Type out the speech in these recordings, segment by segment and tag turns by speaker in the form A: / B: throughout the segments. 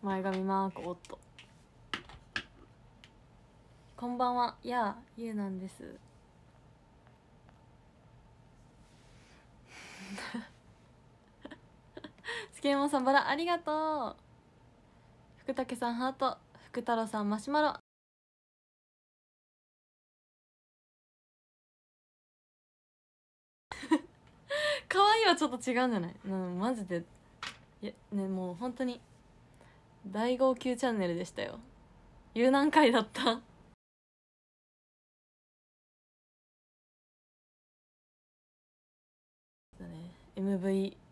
A: 前髪マークおっとこんばんはやあゆうなんです月山さんバラありがとう福武さんハート福太郎さんマシュマロ 可愛いはちょっと違うんじゃないなマジでいやねもう本当に大号泣チャンネルでしたよ遊難会だっただね MV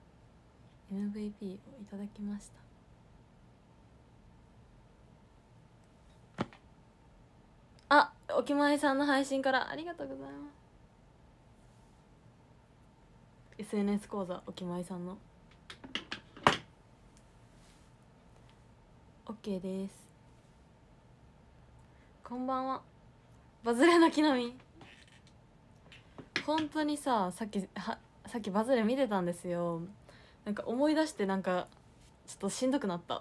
A: MVP をいただきましたあおきまえさんの配信からありがとうございます SNS 講座おきまえさんの OK ですこんばんはバズレの木の実本当にささっきはさっきバズレ見てたんですよなんか思い出してなんかちょっとしんどくなった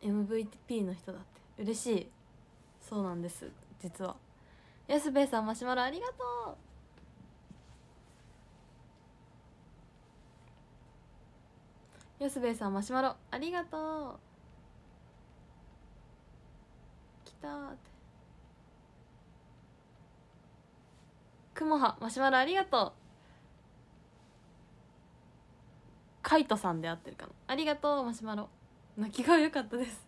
A: MVP の人だって嬉しいそうなんです実は安兵衛さんマシュマロありがとう安兵衛さんマシュマロありがとう来たーってマシュマロありがとうカイトさんで合ってるかなありがとうマシュマロ泣き顔良かったです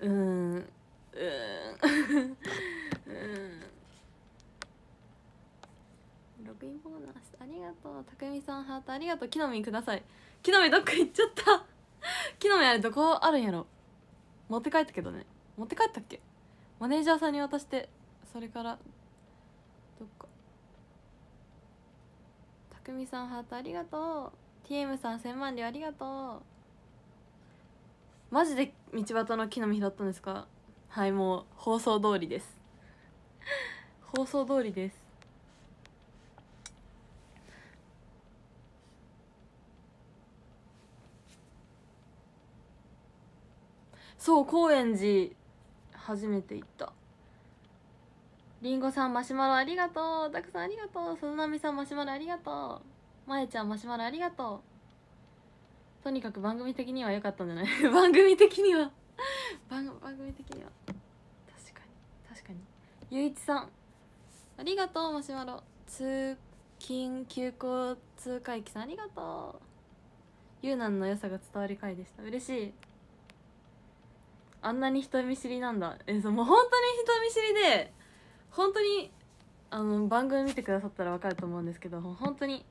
A: うーんうーんログインボーナスありがとうたくみさんハートありがとう木の実ください木の実どっか行っちゃった木の実あれどこあるんやろ持って帰ったけどね持って帰ったっけマネージャーさんに渡してそれからどっかたくみさんハートありがとう TM さん千万両ありがとうマジで道端の木の実だったんですかはいもう放送通りです放送通りですそう高円寺初めて行ったりんごさんマシュマロありがとうたくさんありがとう鈴波さんマシュマロありがとうまえちゃんマシュマロありがとうとにかく番組的には良かったんじゃない 番組的には番組的には確かに確かにゆういちさんありがとうマシュマロ通勤休校通会駅さんありがとうゆうなんの良さが伝わか回でした嬉しいあんなに人見知りなんだえそうもう本当に人見知りで本当にあの番組見てくださったら分かると思うんですけど本当に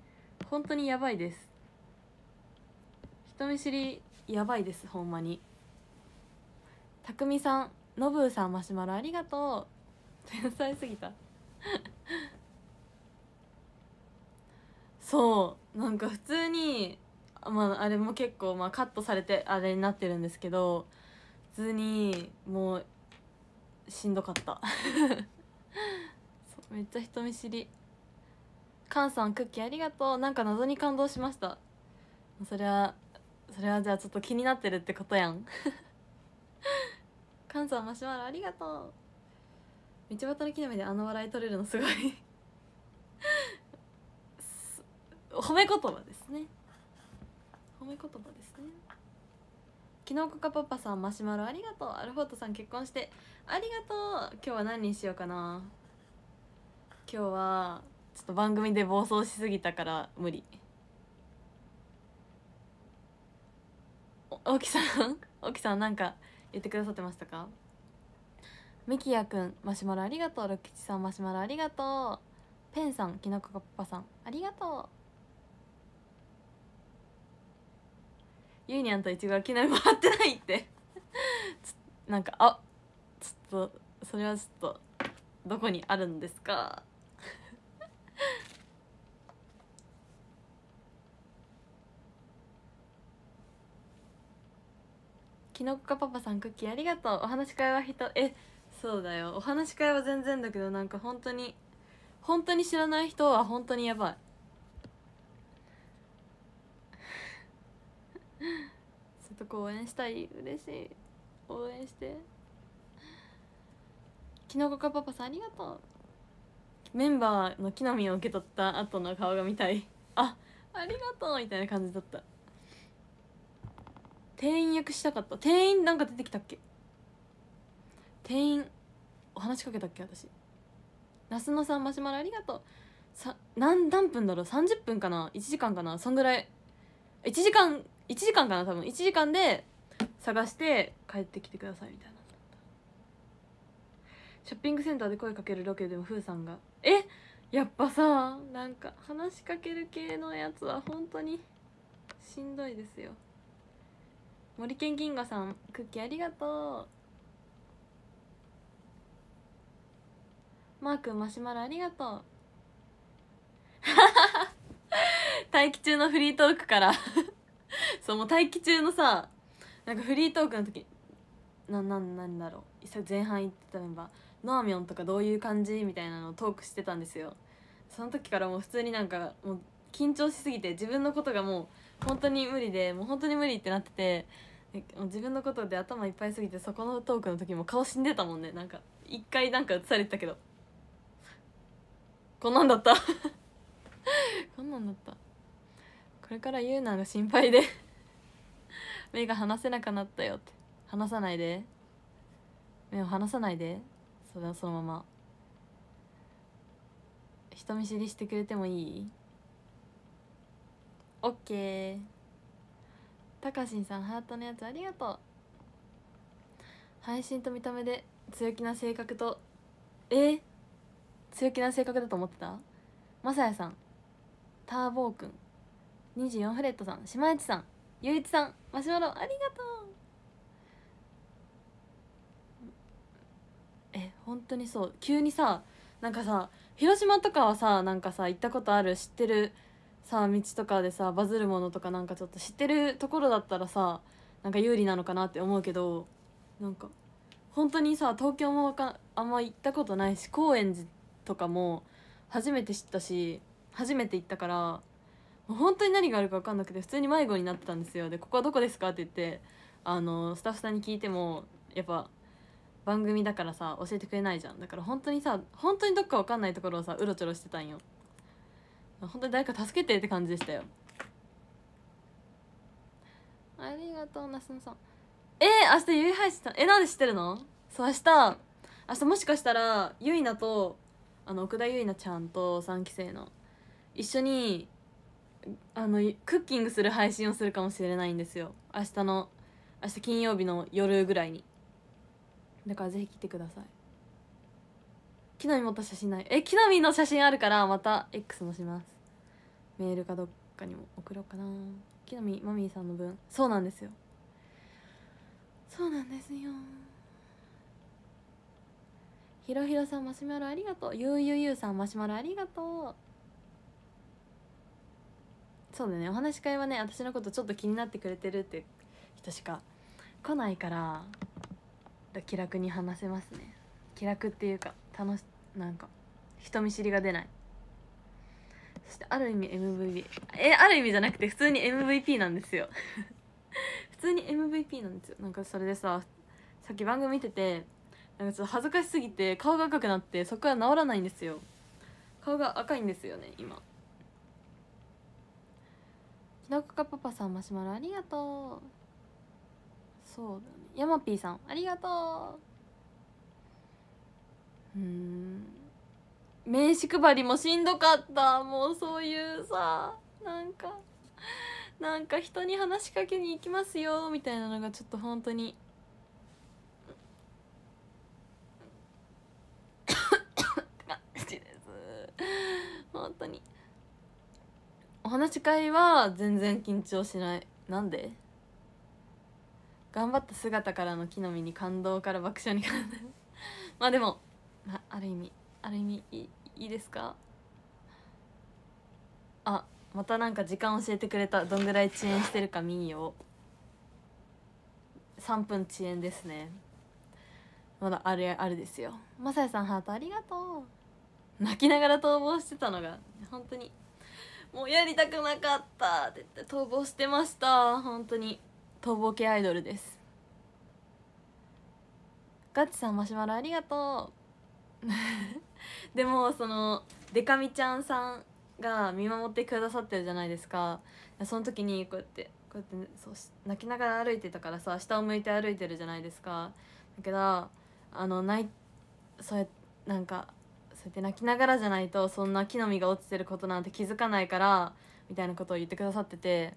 A: 本当にやばいです人見知りやばいですほんまにたくみさんのぶーさんマシュマロありがとう天才すぎたそうなんか普通にまああれも結構まあカットされてあれになってるんですけど普通にもうしんどかった めっちゃ人見知りカンさんクッキーありがとうなんか謎に感動しましたそれはそれはじゃあちょっと気になってるってことやん カンさんマシュマロありがとう道端の木の芽であの笑い取れるのすごい 褒め言葉ですね褒め言葉ですねきのこかパパさんマシュマロありがとうアルフォートさん結婚してありがとう今日は何にしようかな今日はちょっと番組で暴走しすぎたから無理沖さん沖 さんなんか言ってくださってましたかミキヤくんマシュマロありがとう六吉さんマシュマロありがとうペンさんきのこかっぱさんありがとうゆいにゃんとイチゴはきなり回ってないって なんかあちょっとそれはちょっとどこにあるんですかきのこかパパさんクッキーありがとうお話し会は人えそうだよお話し会は全然だけどなんか本当に本当に知らない人は本当にやばい瀬戸子応援したい嬉しい応援してきのこかパパさんありがとうメンバーの木の実を受け取った後の顔が見たいあありがとうみたいな感じだった店員役したかった店員なんか出てきたっけ店員お話しかけたっけ私那須野さんマシュマロありがとうさ何何分だろう30分かな1時間かなそんぐらい1時間1時間かな多分1時間で探して帰ってきてくださいみたいなショッピングセンターで声かけるロケでもふうさんが「えやっぱさなんか話しかける系のやつは本当にしんどいですよ」森健銀河さんクッキーありがとうマー君マシュマロありがとう 待機中のフリートークから そうもう待機中のさなんかフリートークの時なななんだろう前半言ってたメンバーノアミョンとかどういう感じみたいなのをトークしてたんですよその時からもう普通になんかもう緊張しすぎて自分のことがもう本当に無理でもう本当に無理ってなってて自分のことで頭いっぱいすぎてそこのトークの時も顔死んでたもんねなんか一回なんか映されてたけどこんなんだった こんなんだったこれからゆうなが心配で目が離せなくなったよって離さないで目を離さないでそれはそのまま人見知りしてくれてもいいオッケーたかしんさんハートのやつありがとう配信と見た目で強気な性格とえー、強気な性格だと思ってたまさやさんターボーくん24フレットさん島内さんゆういちさんマシュマロありがとうえ本当にそう急にさなんかさ広島とかはさなんかさ行ったことある知ってるさ道とかでさバズるものとかなんかちょっと知ってるところだったらさなんか有利なのかなって思うけどなんか本当にさ東京もかあんま行ったことないし高円寺とかも初めて知ったし初めて行ったからもう本当に何があるか分かんなくて普通に迷子になってたんですよで「ここはどこですか?」って言ってあのスタッフさんに聞いてもやっぱ番組だからさ教えてくれないじゃんだから本当にさ本当にどっか分かんないところをさうろちょろしてたんよ本当に誰か助けてって感じでしたよありがとうなすのさんえー、明日ゆい配信えなんで知ってるのそう明日明日もしかしたらゆいなとあの奥田ゆいなちゃんと3期生の一緒にあのクッキングする配信をするかもしれないんですよ明日の明日金曜日の夜ぐらいにだからぜひ来てください木並持った写真ないえ木実の写真あるからまた X もしますメールかどっかにも送ろうかな木の実マミーさんの分そうなんですよそうなんですよひろひろさんマシュマロありがとうゆうゆうゆうさんマシュマロありがとうそうだねお話し会はね私のことちょっと気になってくれてるって人しか来ないから気楽に話せますね気楽っていうか楽しなんか人見知りが出ないそしてある意味 MVP えある意味じゃなくて普通に MVP なんですよ 普通に MVP なんですよなんかそれでささっき番組見ててなんかちょっと恥ずかしすぎて顔が赤くなってそこから治らないんですよ顔が赤いんですよね今ひなこかパパさんマシュマロありがとうそうだねヤマピーさんありがとううん名刺配りもしんどかったもうそういうさなんかなんか人に話しかけに行きますよみたいなのがちょっと本当に感です本当にお話し会は全然緊張しないなんで頑張った姿からの木の実に感動から爆笑に感動 まあでも、まあ、ある意味ある意味いいですかあまたなんか時間教えてくれたどんぐらい遅延してるか民よ3分遅延ですねまだあれあれですよまさやさんハートありがとう泣きながら逃亡してたのが本当にもうやりたくなかったって言って逃亡してました本当に逃亡系アイドルですガチさんマシュマロありがとう でもそのでかみちゃんさんが見守ってくださってるじゃないですかその時にこうやってこうやってそう泣きながら歩いてたからさ下を向いて歩いてるじゃないですかだけどあのないそうやなんかそうやって泣きながらじゃないとそんな木の実が落ちてることなんて気づかないからみたいなことを言ってくださってて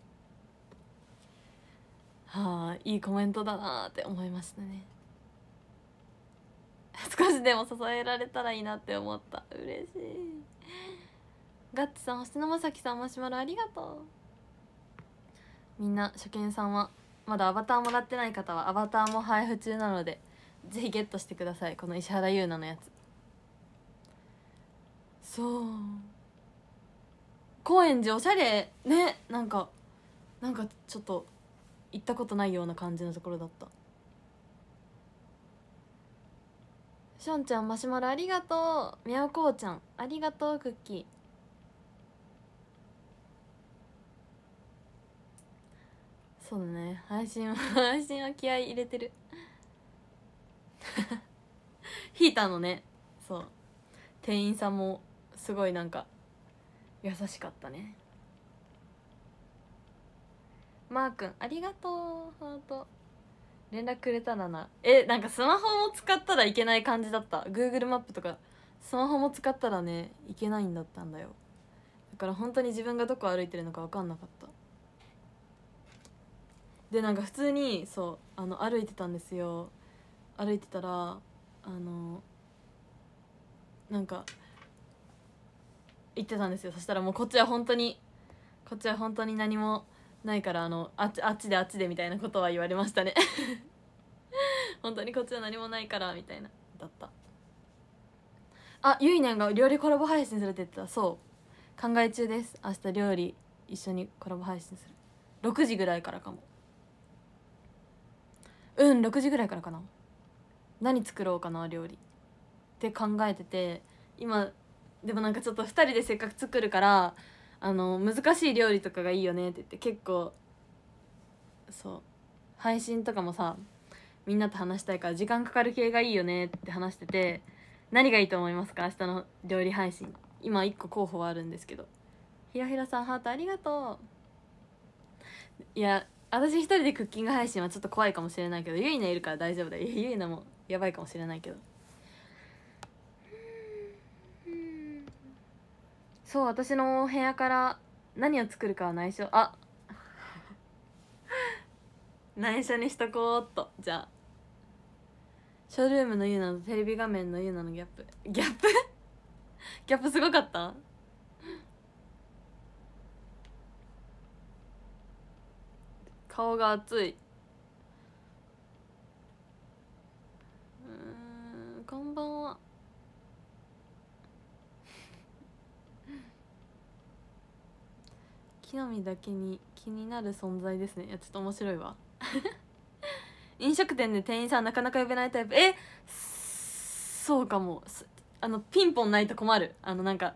A: はあいいコメントだなって思いましたね。少しでも支えられたらいいなって思った嬉しいガッツさん星野正樹さんマシュマロありがとうみんな初見さんはまだアバターもらってない方はアバターも配布中なのでぜひゲットしてくださいこの石原優奈のやつそう高円寺おしゃれねなんかなんかちょっと行ったことないような感じのところだったしょんちゃんマシュマロありがとうみやこうちゃんありがとうクッキーそうだね配信は 配信は気合い入れてる ヒーターのねそう店員さんもすごいなんか優しかったねマー君ありがとうハート連絡くれたらなえなんかスマホも使ったらいけない感じだった Google マップとかスマホも使ったらねいけないんだったんだよだから本当に自分がどこ歩いてるのか分かんなかったでなんか普通にそうあの歩いてたんですよ歩いてたらあのなんか行ってたんですよそしたらもうこっちは本当にこっちは本当に何もないからあのあっちあっちであっちでみたいなことは言われましたね 本当にこっちは何もないからみたいなだったあゆいにゃんが料理コラボ配信するって言ってたそう考え中です明日料理一緒にコラボ配信する6時ぐらいからかもうん6時ぐらいからかな何作ろうかな料理って考えてて今でもなんかちょっと2人でせっかく作るからあの難しい料理とかがいいよねって言って結構そう配信とかもさみんなと話したいから時間かかる系がいいよねって話してて何がいいと思いますか明日の料理配信今1個候補はあるんですけどひらひらさんハートありがとういや私一人でクッキング配信はちょっと怖いかもしれないけどゆいないるから大丈夫だよゆいなもやばいかもしれないけどそう私の部屋から何を作るかは内緒あ 内緒にしとこうっとじゃあショールームのユナとテレビ画面のユナのギャップギャップ ギャップすごかった顔が熱いうんこんばんは木の実だけに気になる存在ですねいやちょっと面白いわ 飲食店で店員さんなかなか呼べないタイプえそうかもあのピンポンないと困るあのなんか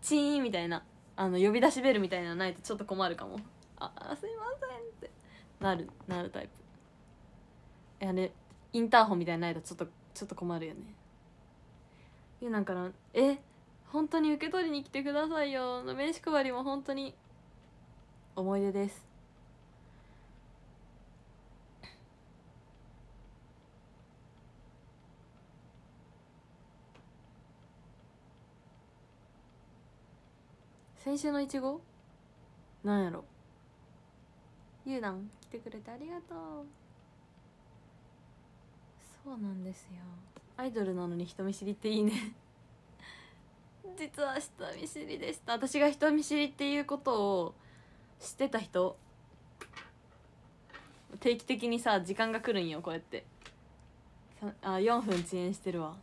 A: チーンみたいなあの呼び出しベルみたいなのないとちょっと困るかもあすいませんってなるなるタイプいあれインターホンみたいなのないとちょっとちょっと困るよねゆなんからえ本当に受け取りに来てくださいよ名刺配りも本当に思い出です先週のいちごなんやろゆうな来てくれてありがとうそうなんですよアイドルなのに人見知りっていいね 実は人見知りでした私が人見知りっていうことを知ってた人定期的にさ時間が来るんよこうやってあ4分遅延してるわ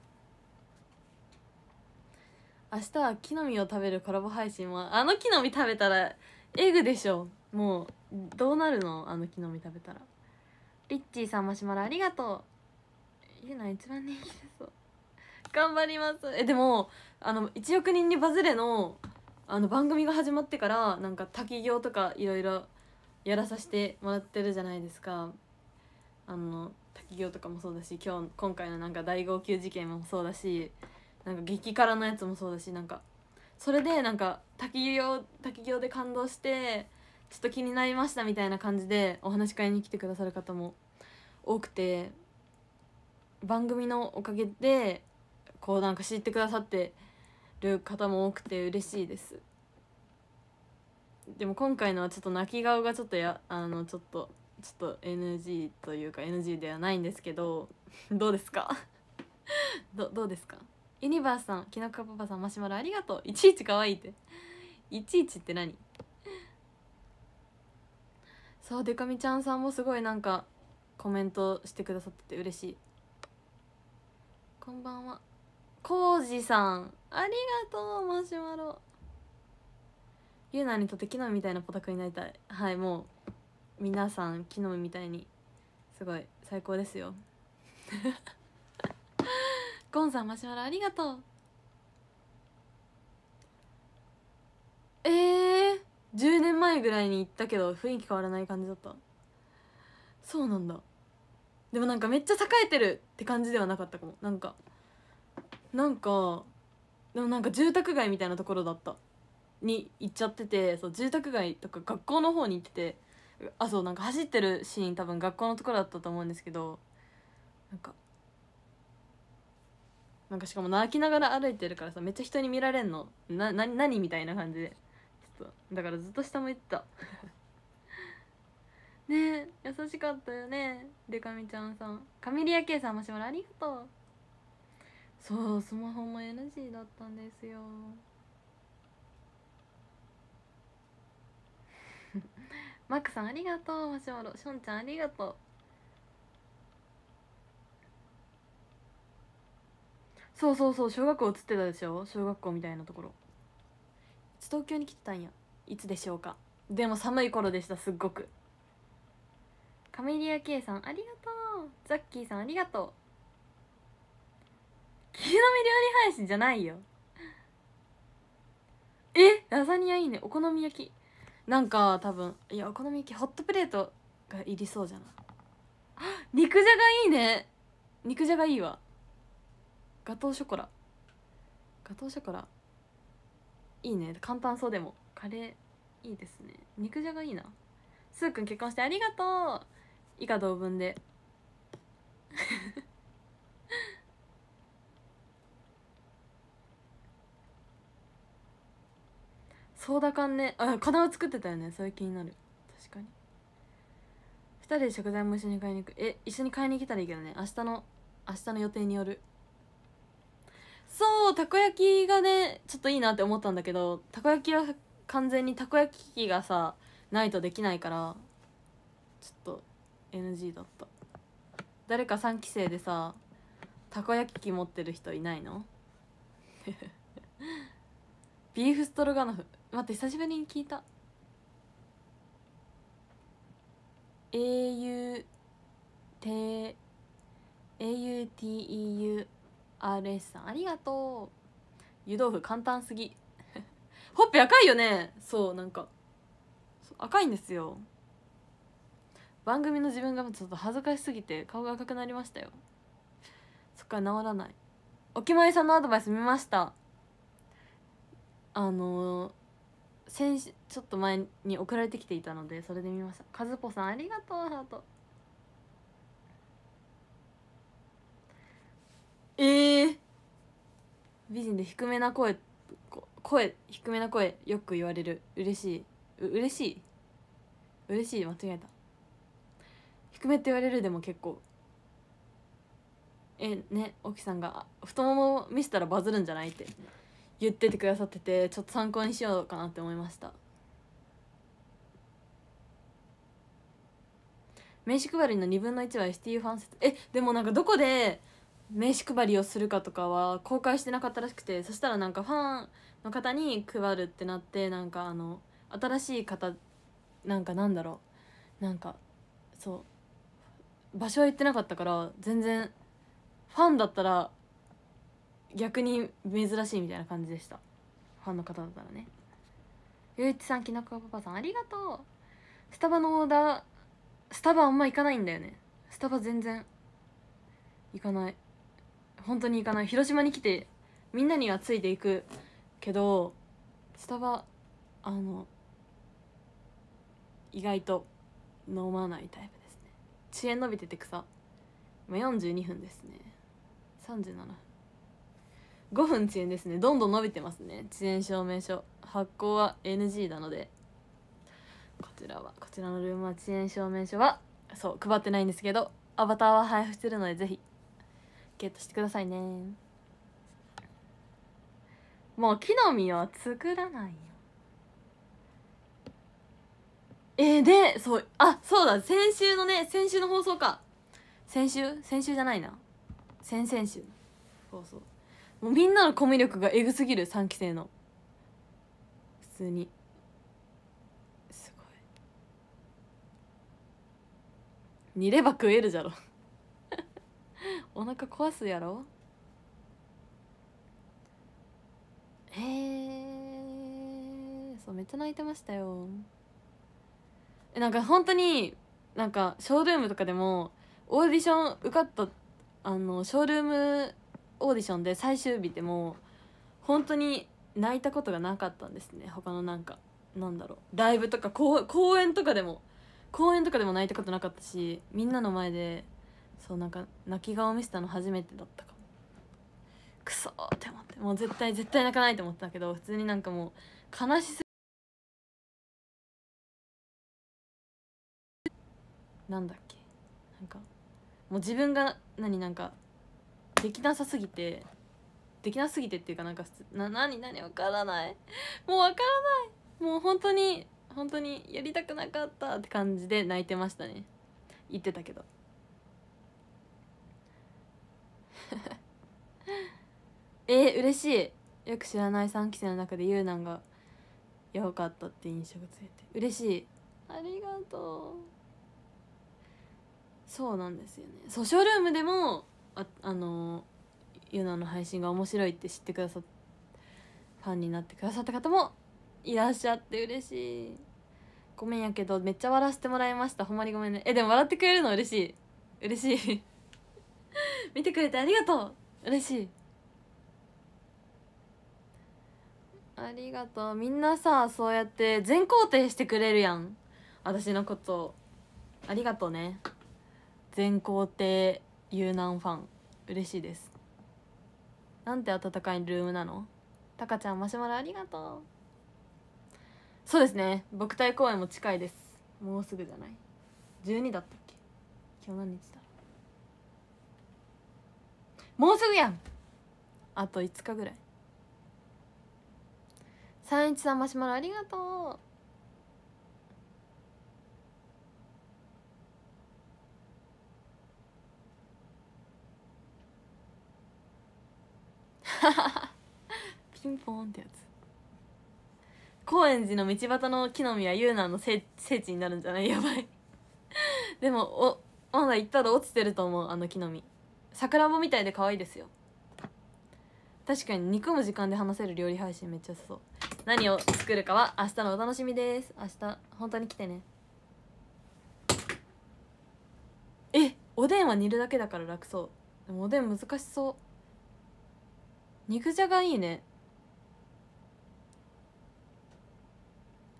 A: 明日は木の実を食べるコラボ配信はあの木の実食べたらエグでしょもうどうなるのあの木の実食べたらリッチーさんマシュマロありがとうのは一番人気でそう頑張りますえでもあの1億人にバズれのあの番組が始まってからなんか滝行とかいろいろやらさせてもらってるじゃないですかあの滝行とかもそうだし今日今回のなんか大号泣事件もそうだしなんか激辛のやつもそうだしなんかそれでなんか滝行滝行で感動してちょっと気になりましたみたいな感じでお話し会に来てくださる方も多くて番組のおかげでこうなんか知ってくださって。る方も多くて嬉しいですでも今回のはちょっと泣き顔がちょっとやあのちょっとちょっと NG というか NG ではないんですけど どうですか どどうですかユニバースさんきのこパパさんマシュマロありがとういちいち可愛いっていちいちって何そうでかみちゃんさんもすごいなんかコメントしてくださってて嬉しいこんばんはこうじさんありがとうマシュマロゆうなにとって木の実みたいなポタクになりたいはいもう皆さん木の実みたいにすごい最高ですよ ゴンさんマシュマロありがとうえー、10年前ぐらいに行ったけど雰囲気変わらない感じだったそうなんだでもなんかめっちゃ栄えてるって感じではなかったかもなんかなんかでもなんか住宅街みたいなところだったに行っちゃっててそう住宅街とか学校の方に行っててあそうなんか走ってるシーン多分学校のところだったと思うんですけどなんかなんかしかも泣きながら歩いてるからさめっちゃ人に見られんのなな何みたいな感じでちょっとだからずっと下向いてた ねえ優しかったよねでかみちゃんさんカミリア K さんマシュマロありがとうそうスマホも NG だったんですよ マックさんありがとうマシュマロションちゃんありがとうそうそうそう小学校映ってたでしょ小学校みたいなところ東京に来てたんやいつでしょうかでも寒い頃でしたすっごくカメリア K さんありがとうザッキーさんありがとう木の実料理配信じゃないよえラザニアいいねお好み焼きなんか多分いやお好み焼きホットプレートがいりそうじゃない 肉じゃがいいね肉じゃがいいわガトーショコラガトーショコラいいね簡単そうでもカレーいいですね肉じゃがいいなすーくん結婚してありがとう以下同文で ソーダ缶ねあっナを作ってたよねそれ気になる確かに2人で食材も一緒に買いに行くえ一緒に買いに来たらいいけどね明日の明日の予定によるそうたこ焼きがねちょっといいなって思ったんだけどたこ焼きは完全にたこ焼き器がさないとできないからちょっと NG だった誰か3期生でさたこ焼き器持ってる人いないの ビーフストロガノフ待って久しぶりに聞いた「a u t e u r s んありがとう湯豆腐簡単すぎ ほっぺ赤いよねそうなんか赤いんですよ番組の自分がちょっと恥ずかしすぎて顔が赤くなりましたよそっから治らないおきまりさんのアドバイス見ましたあのー先ちょっと前に送られてきていたのでそれで見ました和子さんありがとうハートえー、美人で低めな声声低めな声よく言われる嬉しいう嬉しい嬉しい間違えた低めって言われるでも結構えね沖さんが太もも見せたらバズるんじゃないって言っててくださっててちょっと参考にしようかなって思いました名刺配りの2分の1は STU ファン説えでもなんかどこで名刺配りをするかとかは公開してなかったらしくてそしたらなんかファンの方に配るってなってなんかあの新しい方なんかなんだろうなんかそう場所は言ってなかったから全然ファンだったら逆に珍しいみたいな感じでしたファンの方だったらねゆういちさんきなこパパさんありがとうスタバのオーダースタバあんま行かないんだよねスタバ全然行かない本当に行かない広島に来てみんなにはついていくけどスタバあの意外と飲まないタイプですね遅延伸びてて草今42分ですね37分5分遅延ですねどんどん伸びてますね遅延証明書発行は NG なのでこちらはこちらのルームは遅延証明書はそう配ってないんですけどアバターは配布してるのでぜひゲットしてくださいねもう木の実は作らないよえー、でそうあそうだ先週のね先週の放送か先週先週じゃないな先々週放送もうみんなのコミュ力がえぐすぎる3期生の普通にすごい煮れば食えるじゃろ お腹壊すやろへえそうめっちゃ泣いてましたよえなんか本当になんかショールームとかでもオーディション受かったあのショールームオーディションで最終日でも本当に泣いたことがなかったんですね他のなんかなんだろうライブとか公公演とかでも公演とかでも泣いたことなかったしみんなの前でそうなんか泣き顔見せたの初めてだったかもくそって思ってもう絶対絶対泣かないと思ったけど普通になんかもう悲しすなんだっけなんかもう自分が何なんかできなさすぎてできなすぎてっていうかなんかな何何わからないもうわからないもう本当に本当にやりたくなかったって感じで泣いてましたね言ってたけど えー、嬉しいよく知らない3期生の中でゆうなんがよかったって印象がついて嬉しいありがとうそうなんですよねそうシルームでもああのユナの配信が面白いって知ってくださっファンになってくださった方もいらっしゃって嬉しいごめんやけどめっちゃ笑わせてもらいましたほんまにごめんねえでも笑ってくれるの嬉しい嬉しい 見てくれてありがとう嬉しいありがとうみんなさそうやって全肯定してくれるやん私のことありがとうね全肯定遊南ファン嬉しいですなんて温かいルームなのタカちゃんマシュマロありがとうそうですね牧体公演も近いですもうすぐじゃない12だったっけ今日何日だもうすぐやんあと5日ぐらい三一さんマシュマロありがとう ピンポーンってやつ高円寺の道端の木の実はゆうなの聖地になるんじゃないやばいでもおまだ行ったら落ちてると思うあの木の実桜んぼみたいで可愛いですよ確かに憎む時間で話せる料理配信めっちゃそう何を作るかは明日のお楽しみです明日本当に来てねえおでんは煮るだけだから楽そうでもおでん難しそう肉じゃがいいね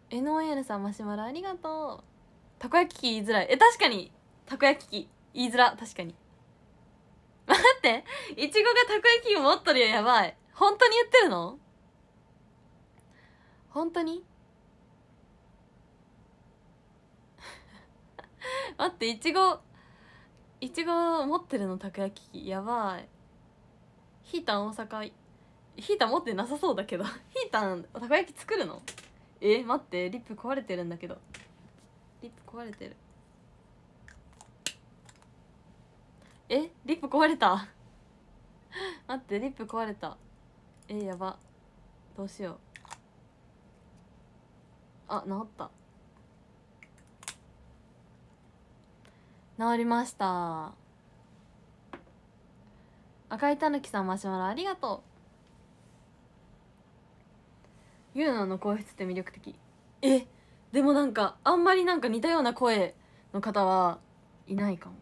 A: エノエーさんマシュマロありがとうたこ焼き器言いづらいえ確かにたこ焼き器言いづら確かに待っていちごがたこ焼き器持っとるよやばい本当に言ってるの本当に 待っていちごいちご持ってるのたこ焼き器やばいヒータん大阪ヒータん持ってなさそうだけど ヒーたんたこ焼き作るのえ待ってリップ壊れてるんだけどリップ壊れてるえリップ壊れた 待ってリップ壊れたえやばどうしようあ治った治りました赤いたぬきさんマシュマロありがとうゆうなの声質って魅力的えでもなんかあんまりなんか似たような声の方はいないかも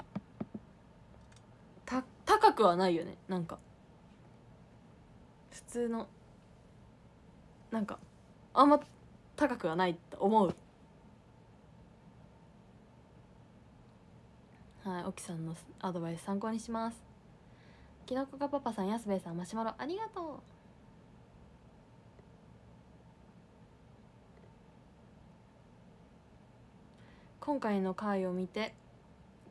A: た高くはないよねなんか普通のなんかあんま高くはないと思うはい、沖さんのアドバイス参考にします。きのこがパパさんやすべさんマシュマロありがとう今回の回を見て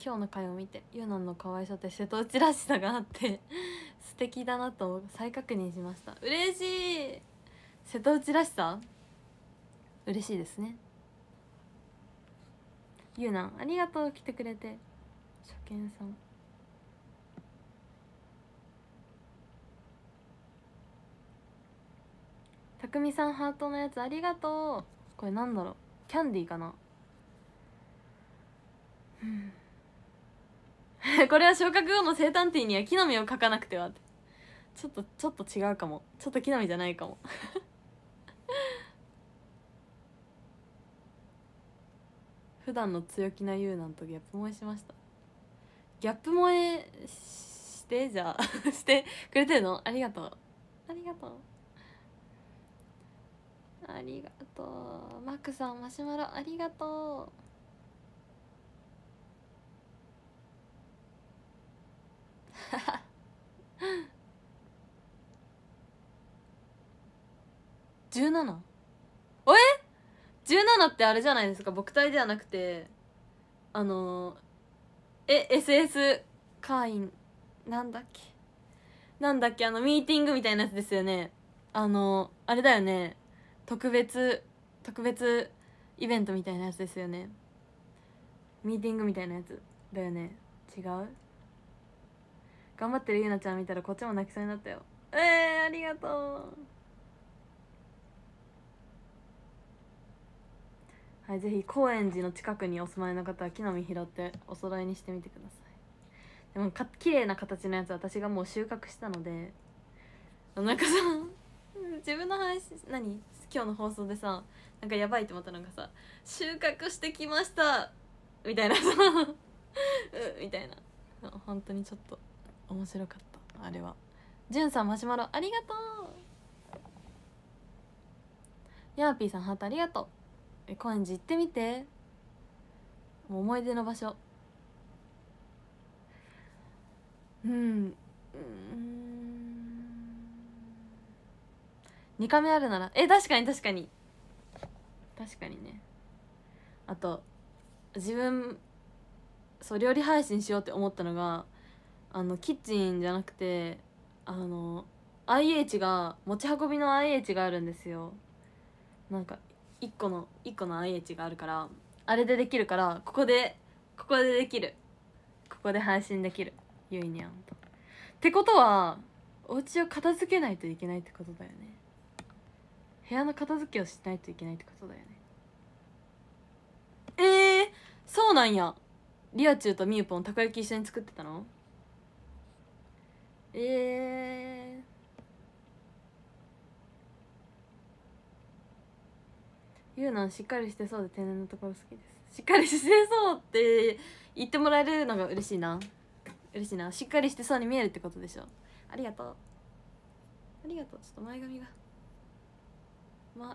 A: 今日の回を見てゆうなの可愛さって瀬戸内らしさがあって 素敵だなと再確認しました嬉しい瀬戸内らしさ嬉しいですねゆうなありがとう来てくれて初見さんたくみさんハートのやつありがとうこれなんだろうキャンディーかな これは昇格後の生誕ティーには木の実を書かなくてはってちょっとちょっと違うかもちょっと木の実じゃないかも 普段の強気な優なんとギャップ萌えしましたギャップ萌えしてじゃあ してくれてるのありがとうありがとうありがとうマックさんマシュマロありがとう 十七おえ十七ってあれじゃないですか僕体ではなくてあのえ SS 会員なんだっけなんだっけあのミーティングみたいなやつですよねあのあれだよね特別特別イベントみたいなやつですよねミーティングみたいなやつだよね違う頑張ってるゆなちゃん見たらこっちも泣きそうになったよえー、ありがとうはいぜひ高円寺の近くにお住まいの方は木の実拾ってお揃いにしてみてくださいでもか綺麗な形のやつ私がもう収穫したのでなんかさ自分の話何今日の放送でさなんかやばいって思ったのがさ「収穫してきました! 」みたいなさうみたいな本当にちょっと面白かったあれはじゅんさんマシュマロありがとうヤーピーさんハートありがとう高円寺行ってみてもう思い出の場所うんうん2回目あるならえ確かに確かに確かにねあと自分そう料理配信しようって思ったのがあのキッチンじゃなくてあの IH が持ち運びの IH があるんですよなんか1個の1個の IH があるからあれでできるからここでここでできるここで配信できるゆいにゃんとってことはお家を片付けないといけないってことだよね部屋の片付けをしないといけないってことだよねえー、そうなんやリアチューとみーポンたこ焼き一緒に作ってたのえーゆうなんしっかりしてそうで天然のところ好きですしっかりしてそうって言ってもらえるのが嬉しいな嬉しいなしっかりしてそうに見えるってことでしょありがとうありがとうちょっと前髪が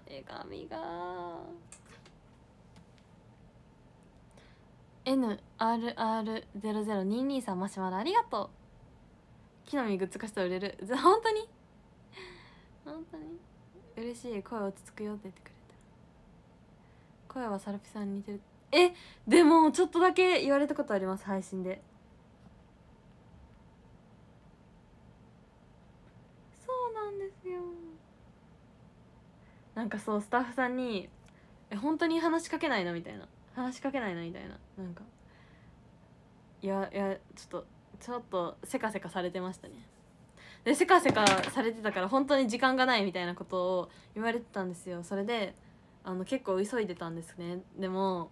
A: 前髪が n r r 0 0ニ2さんマシュマロありがとう木の実グッズ化したら売れる 本当に本当に嬉しい声落ち着くよって言ってくれた声はサルピさんに似てるえでもちょっとだけ言われたことあります配信でなんかそうスタッフさんに「え本当に話しかけないの?」みたいな「話しかけないの?」みたいななんかいやいやちょっとちょっとせかせかされてましたねでせかせかされてたから本当に時間がないみたいなことを言われてたんですよそれであの結構急いでたんですねでも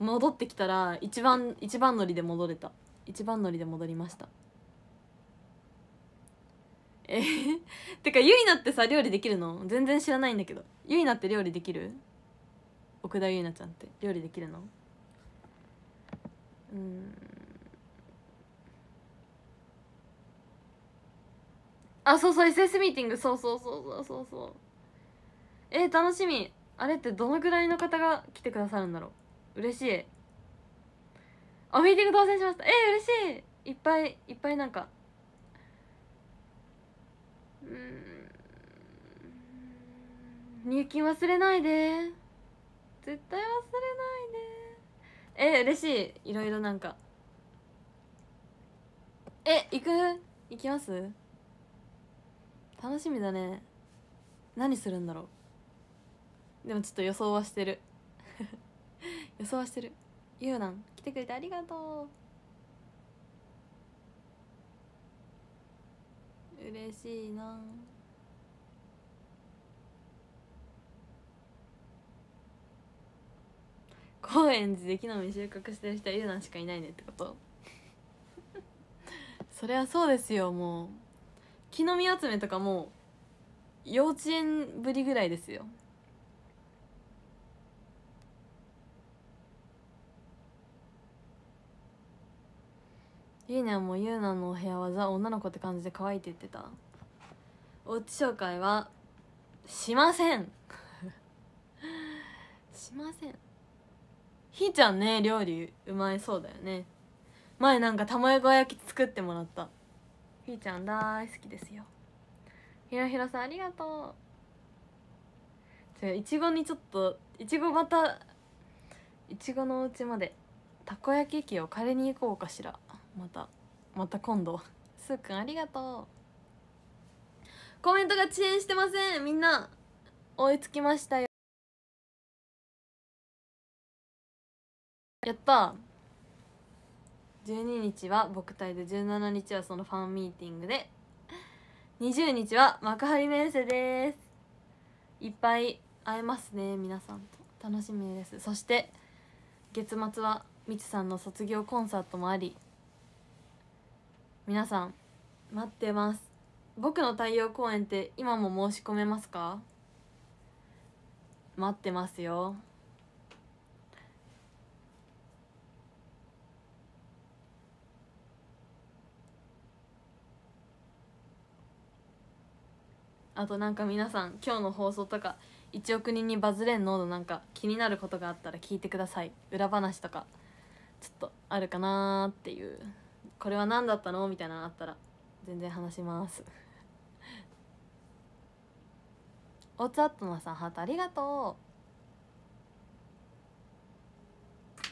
A: 戻ってきたら一番一番乗りで戻れた一番乗りで戻りましたえ てかゆいなってさ料理できるの全然知らないんだけどゆいなって料理できる奥田ゆいなちゃんって料理できるのうんあそうそう SS ミーティングそうそうそうそうそうそうえー、楽しみあれってどのくらいの方が来てくださるんだろう嬉しいあミーティング当選しましたえー、嬉しいいっぱいいっぱいなんか入金忘れないで絶対忘れないでえ嬉しいいろいろなんかえ行く行きます楽しみだね何するんだろうでもちょっと予想はしてる 予想はしてるゆうなん来てくれてありがとう嬉しいな高円寺で木の実収穫してる人いるなんしかいないねってこと そりゃそうですよもう木の実集めとかもう幼稚園ぶりぐらいですよゆいなもゆうなのお部屋はザ女の子って感じで可愛いって言ってたおうち紹介はしません しませんひーちゃんね料理うまいそうだよね前なんか卵焼き作ってもらったひーちゃん大好きですよひろひろさんありがとういちごにちょっといちごまたいちごのお家までたこ焼き器を借りに行こうかしらまたまた今度すーくんありがとうコメントが遅延してませんみんな追いつきましたよやった12日は僕隊で17日はそのファンミーティングで20日は幕張メッセですいっぱい会えますね皆さんと楽しみですそして月末はみちさんの卒業コンサートもあり皆さん待ってます僕の太陽公演って今も申し込めますか待ってますよあとなんか皆さん今日の放送とか1億人にバズれんののなんか気になることがあったら聞いてください裏話とかちょっとあるかなーっていう。これは何だったのみたいなのあったら全然話しますおつあっとなさんハートありがとう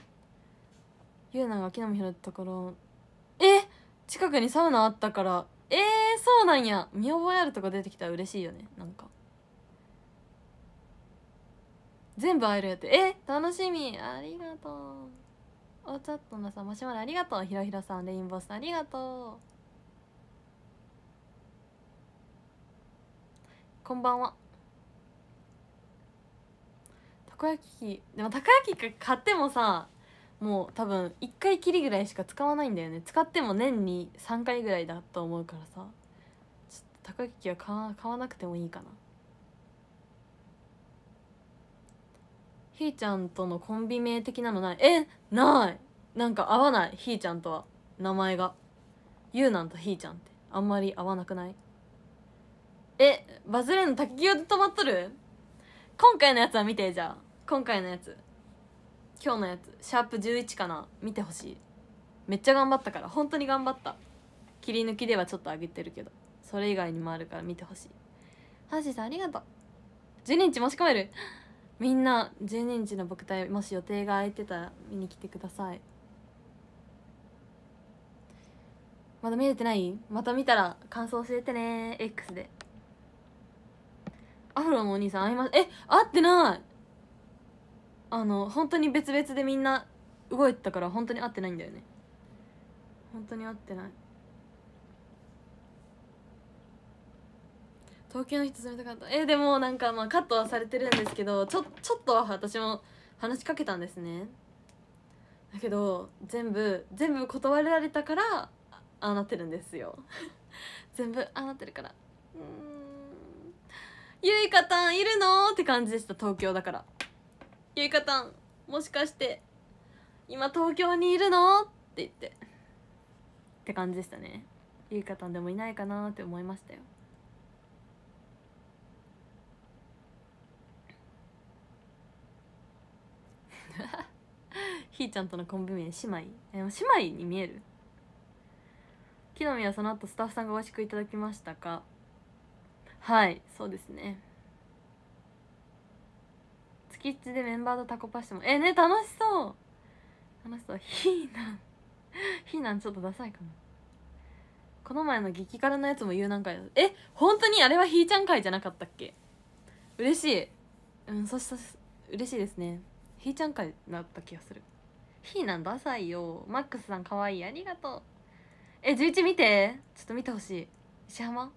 A: ゆうなが木の実拾ったところえ近くにサウナあったからえー、そうなんや見覚えあるとこ出てきたら嬉しいよねなんか全部会えるやってえ楽しみありがとうおチャットのさマシュマロありがとうひろひろさんレインボーさんありがとうこんばんはたこ焼き器でもたこ焼き器買ってもさもう多分1回きりぐらいしか使わないんだよね使っても年に3回ぐらいだと思うからさちょっとたこ焼き器は買わ買わなくてもいいかなひーちゃんとのコンビ名的なのないえないなんか合わないひーちゃんとは名前がゆうなんとひーちゃんってあんまり合わなくないえバズれんの滝行で止まっとる今回のやつは見てじゃあ今回のやつ今日のやつシャープ11かな見てほしいめっちゃ頑張ったから本当に頑張った切り抜きではちょっと上げてるけどそれ以外にもあるから見てほしいハッシーさんありがとう12日持し込めるみんな12日の僕隊もし予定が空いてたら見に来てくださいまだ見れてないまた見たら感想教えてね X でアフロのお兄さん会いまえ会ってないあの本当に別々でみんな動いてたから本当に会ってないんだよね本当に会ってない東京の人冷たかったえでもなんかまあカットはされてるんですけどちょちょっとは私も話しかけたんですねだけど全部全部断られたからああなってるんですよ 全部ああなってるからうんゆいかたんいるのって感じでした東京だからゆいかたんもしかして今東京にいるのって言ってって感じでしたねゆいかたんでもいないかなって思いましたよ ひーちゃんとのコンビ名姉妹え姉妹に見える木の実はその後スタッフさんがお味しくいただきましたかはいそうですね月ちでメンバーとタコパしてもえね楽しそう楽しそうひーなんひーなんちょっとダサいかもこの前の激辛のやつも有難会だえ本当にあれはひーちゃん会じゃなかったっけ嬉しいうんそしら嬉しいですねひーちゃん会なった気がするひーなんダサいよマックスさんかわいいありがとうえ11見てちょっと見てほしい石浜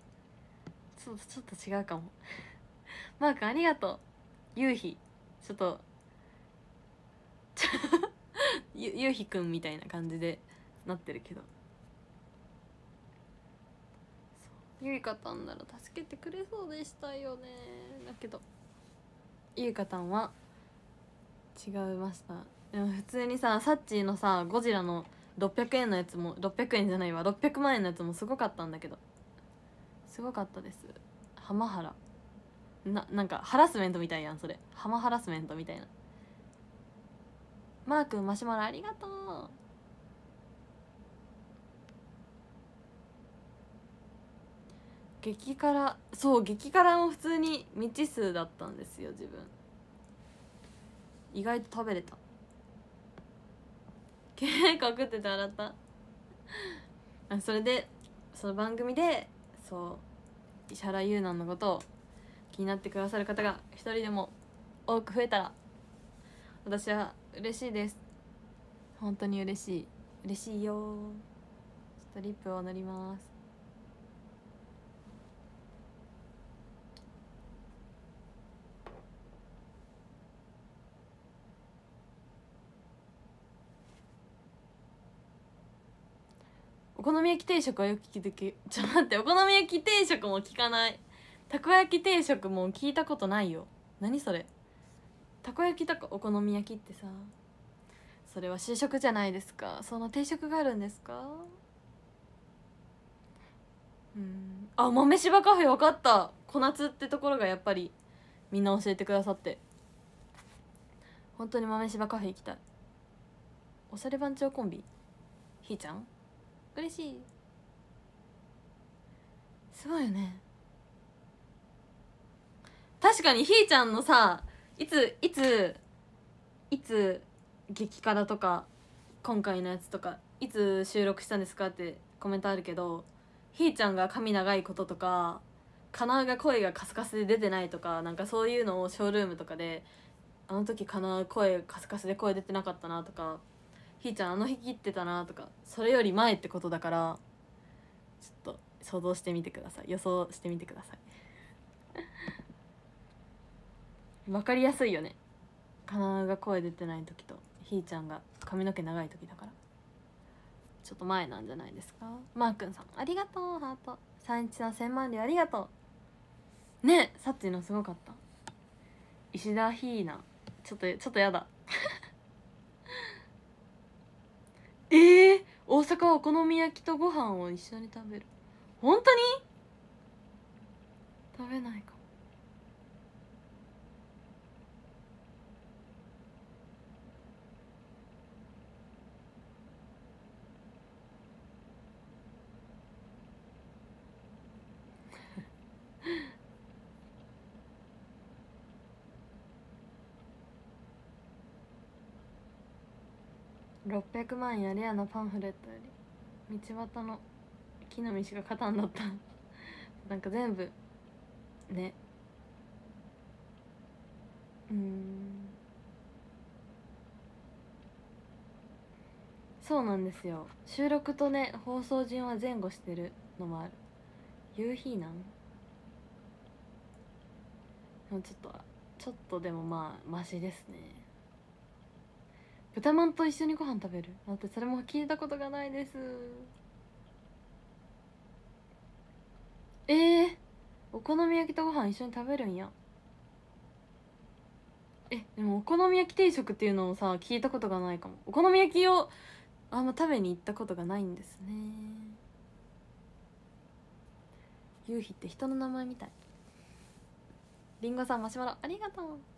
A: ちょっとちょっと違うかもマークありがとうゆうひちょっと ゆゆうひくんみたいな感じでなってるけどゆいかたんなら助けてくれそうでしたよねだけどゆいかたんは違いましたでも普通にさサッチーのさゴジラの600円のやつも600円じゃないわ600万円のやつもすごかったんだけどすごかったです浜原ななんかハラスメントみたいやんそれ浜ハラスメントみたいなマー君マシュマロありがとう激辛そう激辛も普通に未知数だったんですよ自分意外と食べれた結構 食ってて笑ったあそれでその番組でそう石原優奈のことを気になってくださる方が一人でも多く増えたら私は嬉しいです本当に嬉しい嬉しいよちょっとリップを塗りますお好み焼き定食はよく聞くけちょっと待ってお好み焼き定食も聞かないたこ焼き定食も聞いたことないよ何それたこ焼きとかお好み焼きってさそれは就職じゃないですかその定食があるんですかうんあ豆柴カフェ分かった小夏ってところがやっぱりみんな教えてくださって本当に豆柴カフェ行きたいおしゃれ番長コンビひーちゃん嬉しいすごいよね確かにひーちゃんのさいついついつ激辛とか今回のやつとかいつ収録したんですかってコメントあるけどひーちゃんが髪長いこととかかなが声がカスカスで出てないとかなんかそういうのをショールームとかであの時かな声カスカスで声出てなかったなとかひーちゃんあの日切ってたなとかそれより前ってことだからちょっと想像してみてください予想してみてください分 かりやすいよねかなが声出てない時とひーちゃんが髪の毛長い時だからちょっと前なんじゃないですかマー君さんありがとうハート三一の千万里ありがとうねさっちのすごかった石田ひーなちょっとちょっとやだえー、大阪はお好み焼きとご飯を一緒に食べる本当に食べないかも600万やレアなパンフレットより道端の木の道が勝たんだった なんか全部ねうんそうなんですよ収録とね放送順は前後してるのもある夕日なんもうちょっとちょっとでもまあマシですね豚まんと一緒にご飯食べるだってそれも聞いたことがないですえー、お好み焼きとご飯一緒に食べるんやえでもお好み焼き定食っていうのをさ聞いたことがないかもお好み焼きをあんま食べに行ったことがないんですね夕日って人の名前みたいりんごさんマシュマロありがとう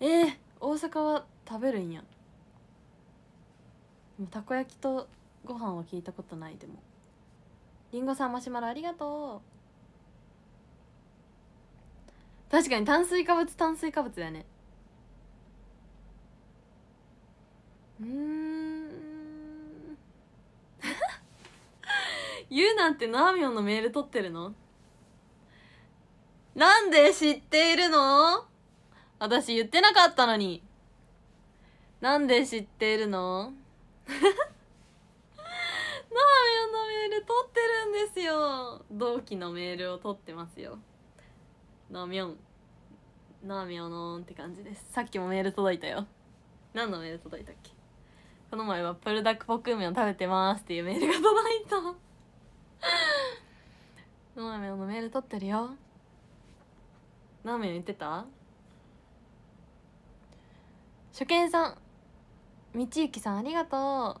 A: えー、大阪は食べるんやたこ焼きとご飯は聞いたことないでもりんごさんマシュマロありがとう確かに炭水化物炭水化物だねうんゆ うなんてナーミョンのメール取ってるのなんで知っているの私言ってなかったのに。なんで知ってるのなあみのメール取ってるんですよ。同期のメールを取ってますよ。なみょん。なみょのんって感じです。さっきもメール届いたよ。何のメール届いたっけこの前はプルダックポックンョを食べてますっていうメールが届いた。なみょのメール取ってるよ。なみょん言ってた初見さん道行さんありがとう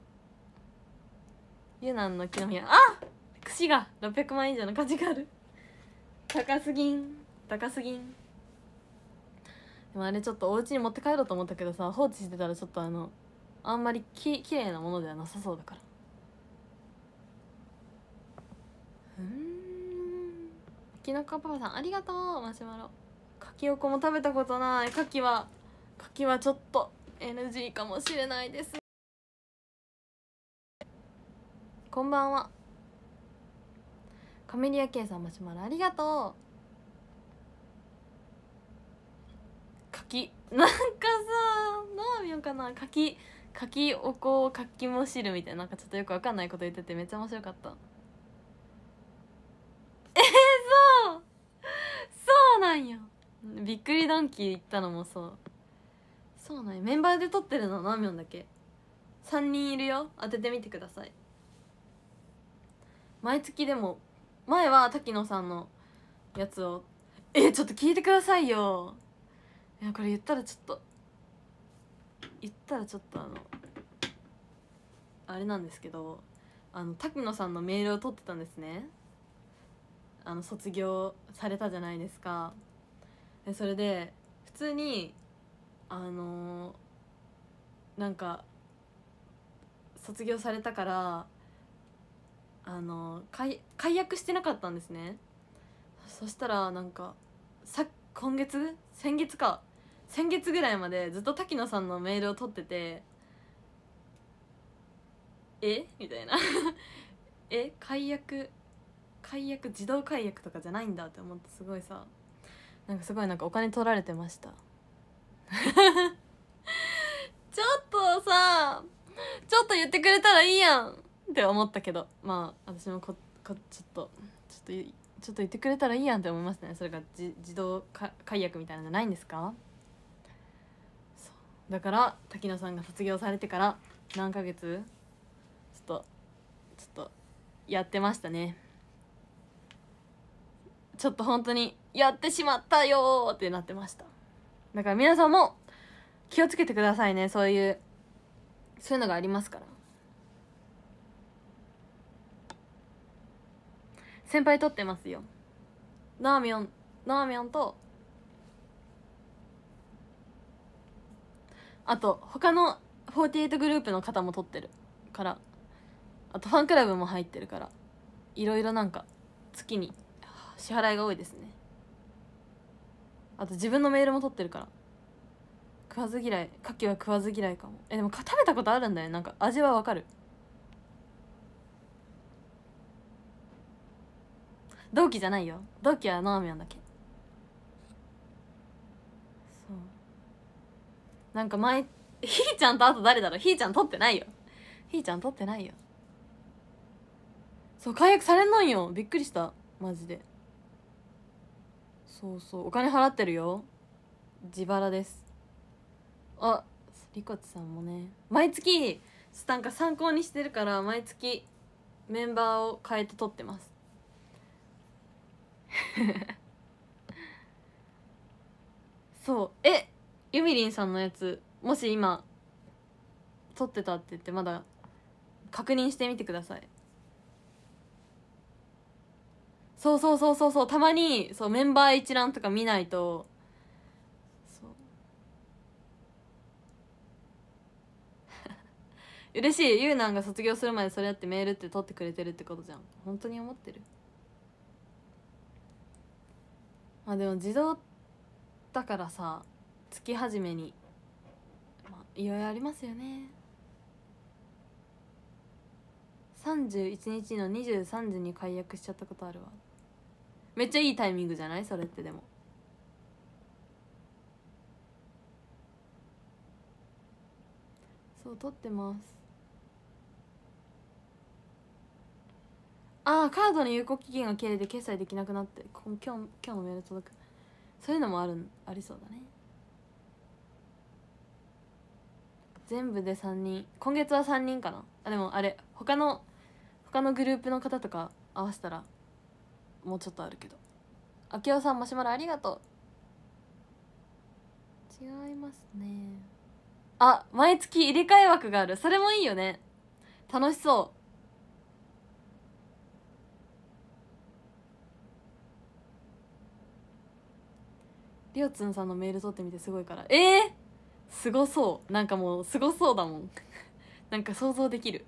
A: ゆなんの木のや、あ串が600万以上の価値がある高すぎん高すぎんでもあれちょっとお家に持って帰ろうと思ったけどさ放置してたらちょっとあのあんまりききれいなものではなさそうだからうんきのこパパさんありがとうマシュマロかきおこも食べたことないかきは柿はちょっと NG かもしれないですこんばんはカメリア K さんマシュマロありがとう柿なんかさどう見ようかな柿柿おこ柿も汁みたいななんかちょっとよくわかんないこと言っててめっちゃ面白かったえー、そうそうなんよびっくりドンキー行ったのもそうそうなんやメンバーで撮ってるの何秒だけ3人いるよ当ててみてください毎月でも前は滝野さんのやつをえちょっと聞いてくださいよいやこれ言ったらちょっと言ったらちょっとあのあれなんですけどあの滝野さんのメールを取ってたんですねあの卒業されたじゃないですかでそれで普通にあのー、なんか卒業されたからあの解解約してなかったんですねそしたらなんかさ今月先月か先月ぐらいまでずっと滝野さんのメールを取ってて「えみたいな え解約解約自動解約とかじゃないんだって思ってすごいさなんかすごいなんかお金取られてました ちょっとさちょっと言ってくれたらいいやんって思ったけどまあ私もここちょっとちょっとちょっと言ってくれたらいいやんって思いましたねそれがじ自動解約みたいなのじゃないんですかだから滝野さんが卒業されてから何ヶ月ちょっとちょっとやってましたねちょっと本当にやってしまったよってなってましただから皆さんも気をつけてくださいねそういうそういうのがありますから先輩撮ってますよナーミョンナーミョンとあと他の48グループの方も撮ってるからあとファンクラブも入ってるからいろいろなんか月に支払いが多いですねあと自分のメールも取ってるから食わず嫌い牡蠣は食わず嫌いかもえでも食べたことあるんだよなんか味はわかる同期じゃないよ同期はナーミョンだけそうなんか前ひーちゃんとあと誰だろうひーちゃん撮ってないよひーちゃん撮ってないよそう解約されんのんよびっくりしたマジでそうそうお金払ってるよ自腹ですあリコチさんもね毎月なんか参考にしてるから毎月メンバーを変えて撮ってます そうえゆみりんさんのやつもし今撮ってたって言ってまだ確認してみてくださいそうそうそうそうそうたまにそうメンバー一覧とか見ないとそう 嬉しいゆうなんが卒業するまでそれやってメールって取ってくれてるってことじゃん本当に思ってるまあでも自動だからさ月始めにまあいろいろありますよね31日の23時に解約しちゃったことあるわめっちゃいいタイミングじゃないそれってでもそう撮ってますああカードの有効期限が切れて決済できなくなって今日今日のメール届くそういうのもあるありそうだね全部で3人今月は3人かなあでもあれ他の他のグループの方とか合わせたらもうちょっとあるけどあきおさんマシュマロありがとう違いますねあ毎月入れ替え枠があるそれもいいよね楽しそうりょうつんさんのメール取ってみてすごいからえー、すごそうなんかもうすごそうだもん なんか想像できる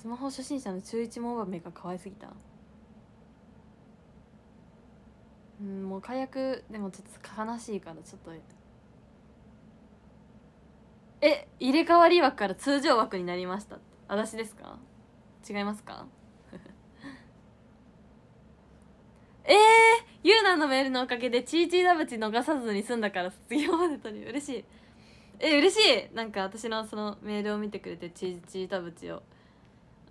A: スマホ初心者の中1モバメが可愛すぎたうんもう解約でもちょっと悲しいからちょっとえ入れ替わり枠から通常枠になりました私ですか違いますかえ えー、ゆうなのメールのおかげでちいちいだぶち逃さずに済んだから卒業まで取り嬉しいえ嬉しいなんか私のそのメールを見てくれてちいちいだぶちを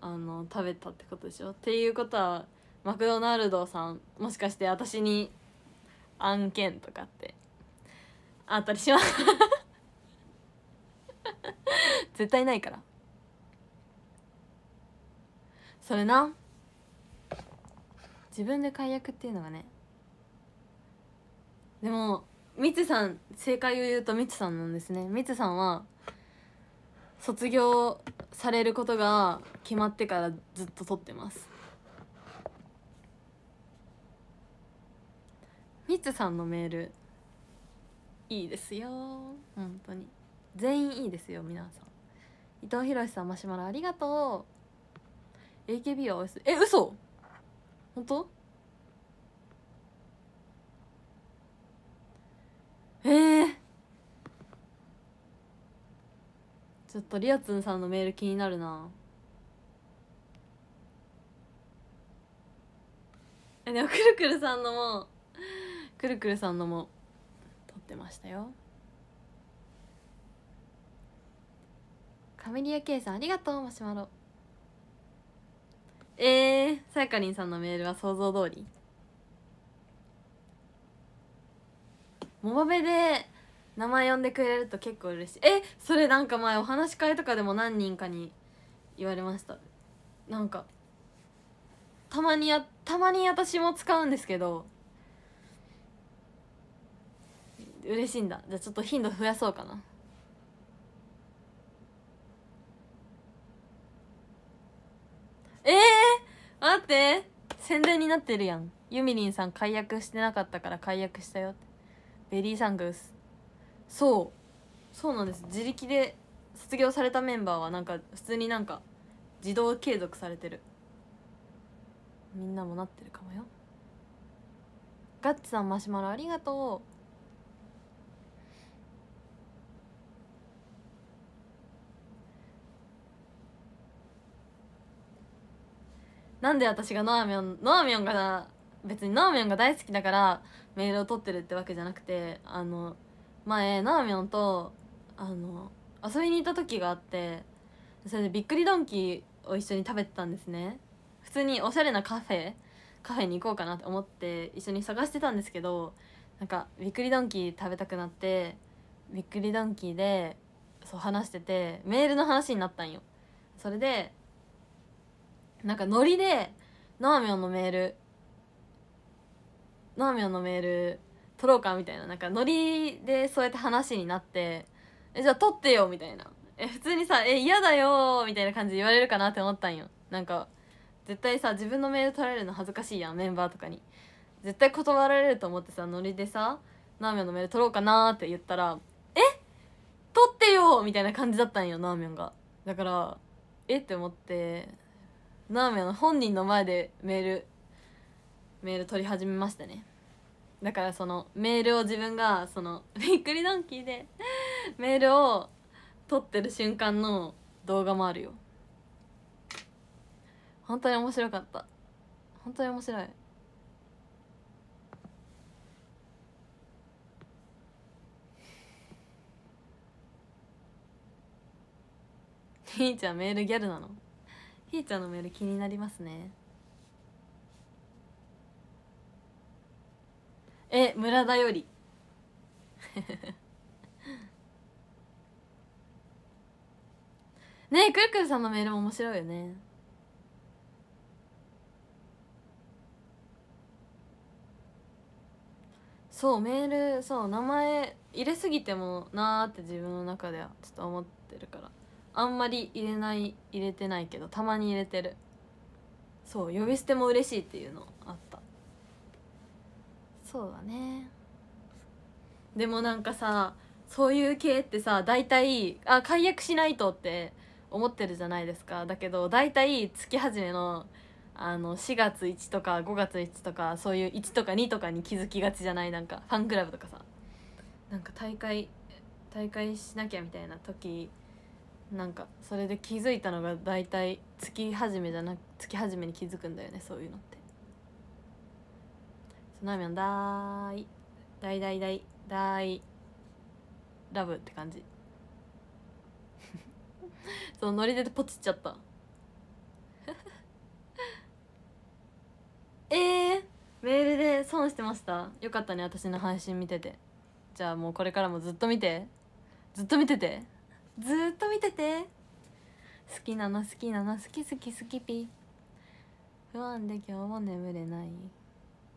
A: あの食べたってことでしょっていうことはマクドナルドさんもしかして私に案件とかってあったりします 絶対ないからそれな自分で解約っていうのがねでもみつさん正解を言うとみつさんなんですねみつさんは卒業されることが決まってからずっと撮ってますミツさんのメールいいですよ本当に全員いいですよ皆さん伊藤博さんマシュマロありがとう AKB はおしいえ嘘本当ょっとリアツんさんのメール気になるなえでもくるくるさんのもくるくるさんのも撮ってましたよカメリア K さんありがとうマシュマロえさやかりんさんのメールは想像通りモバベで名前呼んでくれると結構嬉しいえそれなんか前お話し会とかでも何人かに言われましたなんかたまにやたまに私も使うんですけど嬉しいんだじゃあちょっと頻度増やそうかなええー、待って宣伝になってるやんゆみりんさん解約してなかったから解約したよベリーサングスそうそうなんです自力で卒業されたメンバーはなんか普通になんか自動継続されてるみんなもなってるかもよガッツさんマシュマロありがとうなんで私がノアミョンノアミョンが別にノアミョンが大好きだからメールを取ってるってわけじゃなくてあの前ナーみょんとあの遊びに行った時があってそれでびっくりドンキーを一緒に食べてたんですね普通におしゃれなカフェカフェに行こうかなって思って一緒に探してたんですけどなんかびっくりドンキー食べたくなってびっくりドンキーでそう話しててメールの話になったんよそれでなんかノリでなーみょんのメールなーみょんのメール撮ろうかみたいななんかノリでそうやって話になってえじゃあ撮ってよみたいなえ普通にさえ嫌だよみたいな感じで言われるかなって思ったんよなんか絶対さ自分のメール取られるの恥ずかしいやんメンバーとかに絶対断られると思ってさノリでさナーミョンのメール取ろうかなって言ったらえ取ってよみたいな感じだったんよナーミョンがだからえって思ってナーミョン本人の前でメールメール取り始めましたねだからそのメールを自分がその びっくりドンキーでメールを撮ってる瞬間の動画もあるよ本当に面白かった本当に面白いひーちゃんメールギャルなのひーちゃんのメール気になりますねえ村田よりねえくるくるさんのメールも面白いよねそうメールそう名前入れすぎてもなーって自分の中ではちょっと思ってるからあんまり入れない入れてないけどたまに入れてるそう呼び捨ても嬉しいっていうのあってそうだねでもなんかさそういう系ってさ大体あ解約しないとって思ってるじゃないですかだけど大体月初めのあの4月1とか5月1とかそういう1とか2とかに気づきがちじゃないなんかファンクラブとかさなんか大会大会しなきゃみたいな時なんかそれで気づいたのが大体月初めじゃなく月初めに気づくんだよねそういうのってそみょんだーいだいだいだいだいラブって感じ そのノリでポチっちゃった えー、メールで損してましたよかったね私の配信見ててじゃあもうこれからもずっと見てずっと見ててずっと見てて好きなの好きなの好き好き好きピ不安で今日も眠れない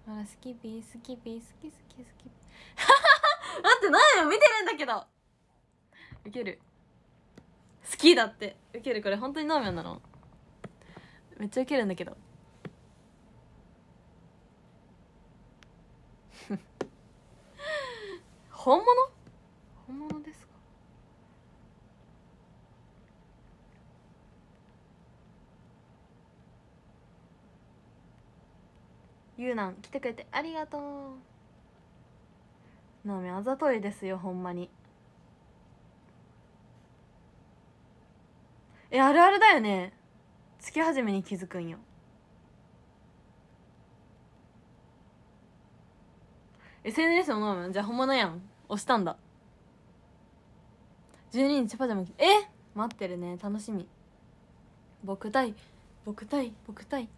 A: あら好きビー好きビー好きスキスキビ待って何よ見てるんだけどウケる好きだってウケるこれ本当に何秒なのめっちゃウケるんだけど 本物本物ですゆうなん来てくれてありがとう飲めあざといですよほんまにえあるあるだよね月初めに気づくんよ SNS の飲むじゃあ本物やん押したんだ12日パジャマえ待ってるね楽しみ僕対僕対僕対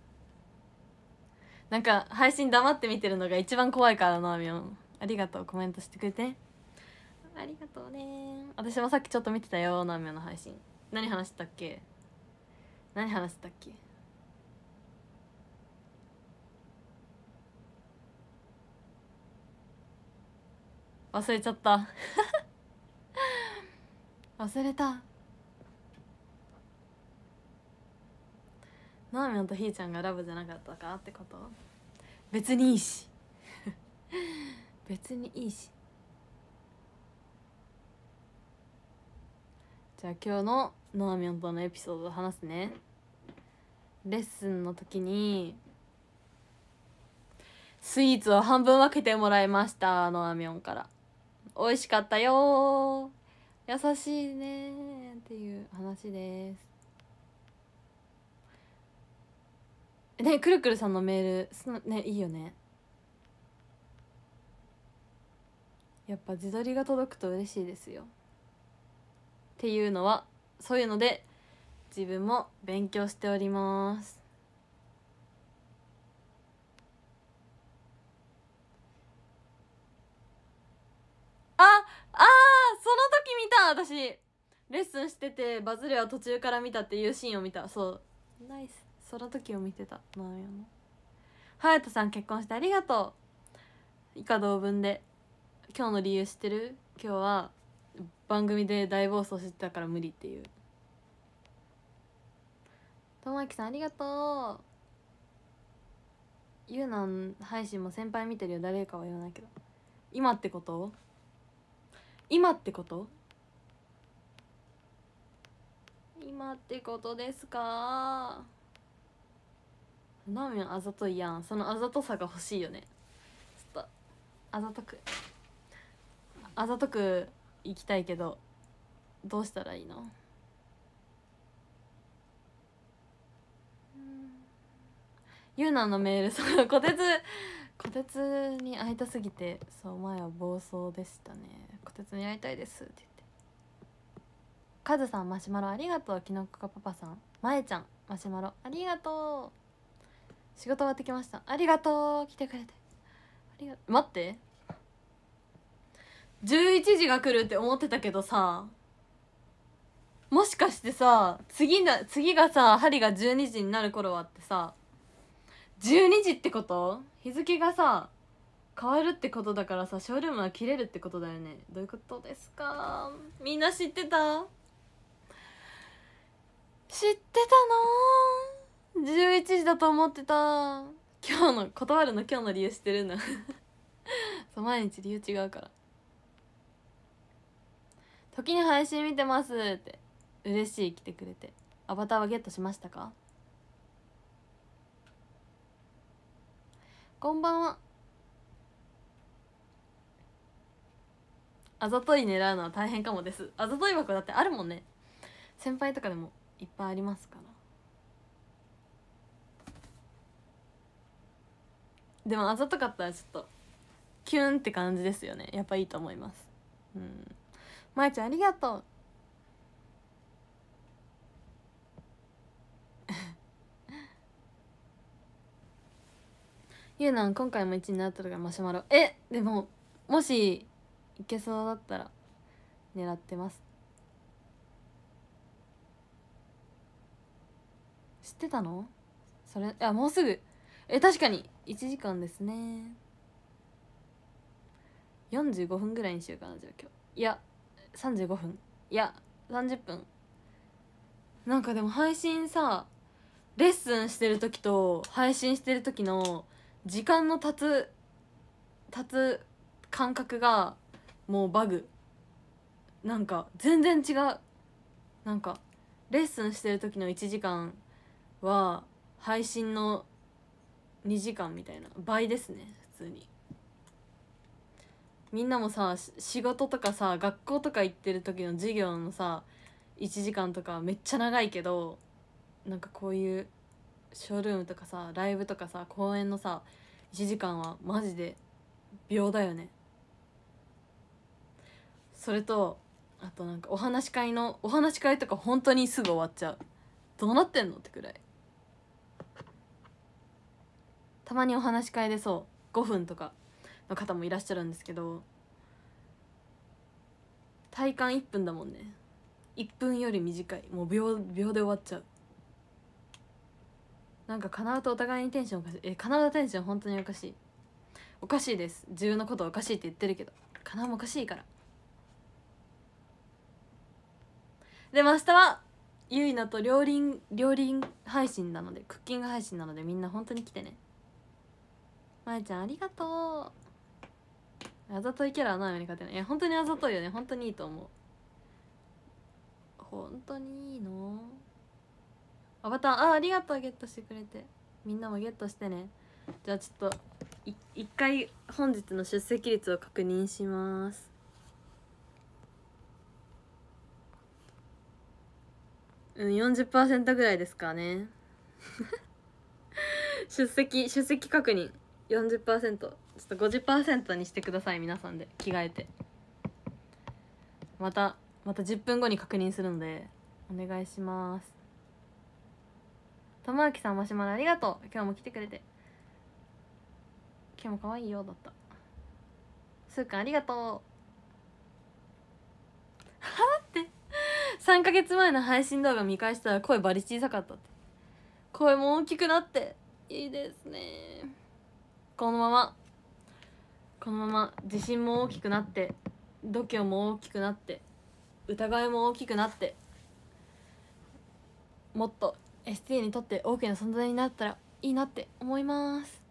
A: なんか配信黙って見てるのが一番怖いからなあみょんありがとうコメントしてくれてありがとうね私もさっきちょっと見てたよなみょんの配信何話したっけ何話したっけ忘れちゃった 忘れたなみんとひーちゃんがラブじゃなかったかってこと別にいいし 別にいいしじゃあ今日ののあみんとのエピソードを話すねレッスンの時にスイーツを半分分けてもらいましたのあみょんから美味しかったよ優しいねっていう話ですねくるくるさんのメールそのねいいよねやっぱ自撮りが届くと嬉しいですよっていうのはそういうので自分も勉強しておりますああその時見た私レッスンしててバズりは途中から見たっていうシーンを見たそうナイスの時を見てたなのよ隼人さん結婚してありがとう以下同文で今日の理由知ってる今日は番組で大暴走してたから無理っていう友もさんありがとうゆうなん配信も先輩見てるよ誰かは言わないけど今ってこと今ってこと今ってことですかラーメンあざといやんそのあざとさが欲しいよねちょっとあざとくあざとく行きたいけどどうしたらいいのゆうなのメールそのこてつこてつに会いたすぎてそう前は暴走でしたねこてつに会いたいですって言ってカズさんマシュマロありがとうきのこかパパさんまえちゃんマシュマロありがとう仕事終わってきましたありがとう来てくれてありが待って11時が来るって思ってたけどさもしかしてさ次だ次がさ針が12時になる頃はってさ12時ってこと日付がさ変わるってことだからさショールームは切れるってことだよねどういうことですかみんな知ってた知ってたの11時だと思ってた今日の断るの今日の理由してるんだ そう毎日理由違うから時に配信見てますって嬉しい来てくれてアバターはゲットしましたかこんばんはあざとい狙うのは大変かもですあざとい箱だってあるもんね先輩とかでもいっぱいありますからでもあざとかったらちょっとキュンって感じですよねやっぱいいと思いますうんまえちゃんありがとうゆうなん今回も1位になったとが、マシュマロえでももしいけそうだったら狙ってます知ってたのそれいやもうすぐえ確かに1時間ですね45分ぐらいにしようかなじゃあ今日いや35分いや30分なんかでも配信さレッスンしてる時と配信してる時の時間の経つ経つ感覚がもうバグなんか全然違うなんかレッスンしてる時の1時間は配信の2時間みたいな倍ですね普通にみんなもさ仕事とかさ学校とか行ってる時の授業のさ1時間とかめっちゃ長いけどなんかこういうショールームとかさライブとかさ公演のさ1時間はマジで秒だよねそれとあとなんかお話し会のお話し会とか本当にすぐ終わっちゃうどうなってんのってくらいたまにお話し会でそう5分とかの方もいらっしゃるんですけど体感1分だもんね1分より短いもう秒秒で終わっちゃうなんかかなうとお互いにテンションおかしいえかなうテンション本当におかしいおかしいです自分のことおかしいって言ってるけどかなうもおかしいからでも明日はゆいなと両輪両輪配信なのでクッキング配信なのでみんな本当に来てねまえちゃんありがとうあざといキャラはないように勝てないいや本当にあざといよね本当にいいと思う本当にいいのアバターあありがとうゲットしてくれてみんなもゲットしてねじゃあちょっと一回本日の出席率を確認しますうん40%ぐらいですかね 出席出席確認40%ちょっと50%にしてください皆さんで着替えてまたまた10分後に確認するのでお願いします玉置さんマシュマロありがとう今日も来てくれて今日も可愛いよだったすーくんありがとうはあって3か月前の配信動画見返したら声バリ小さかったって声も大きくなっていいですねこのままこのまま自信も大きくなって度胸も大きくなって疑いも大きくなってもっと ST にとって大きな存在になったらいいなって思います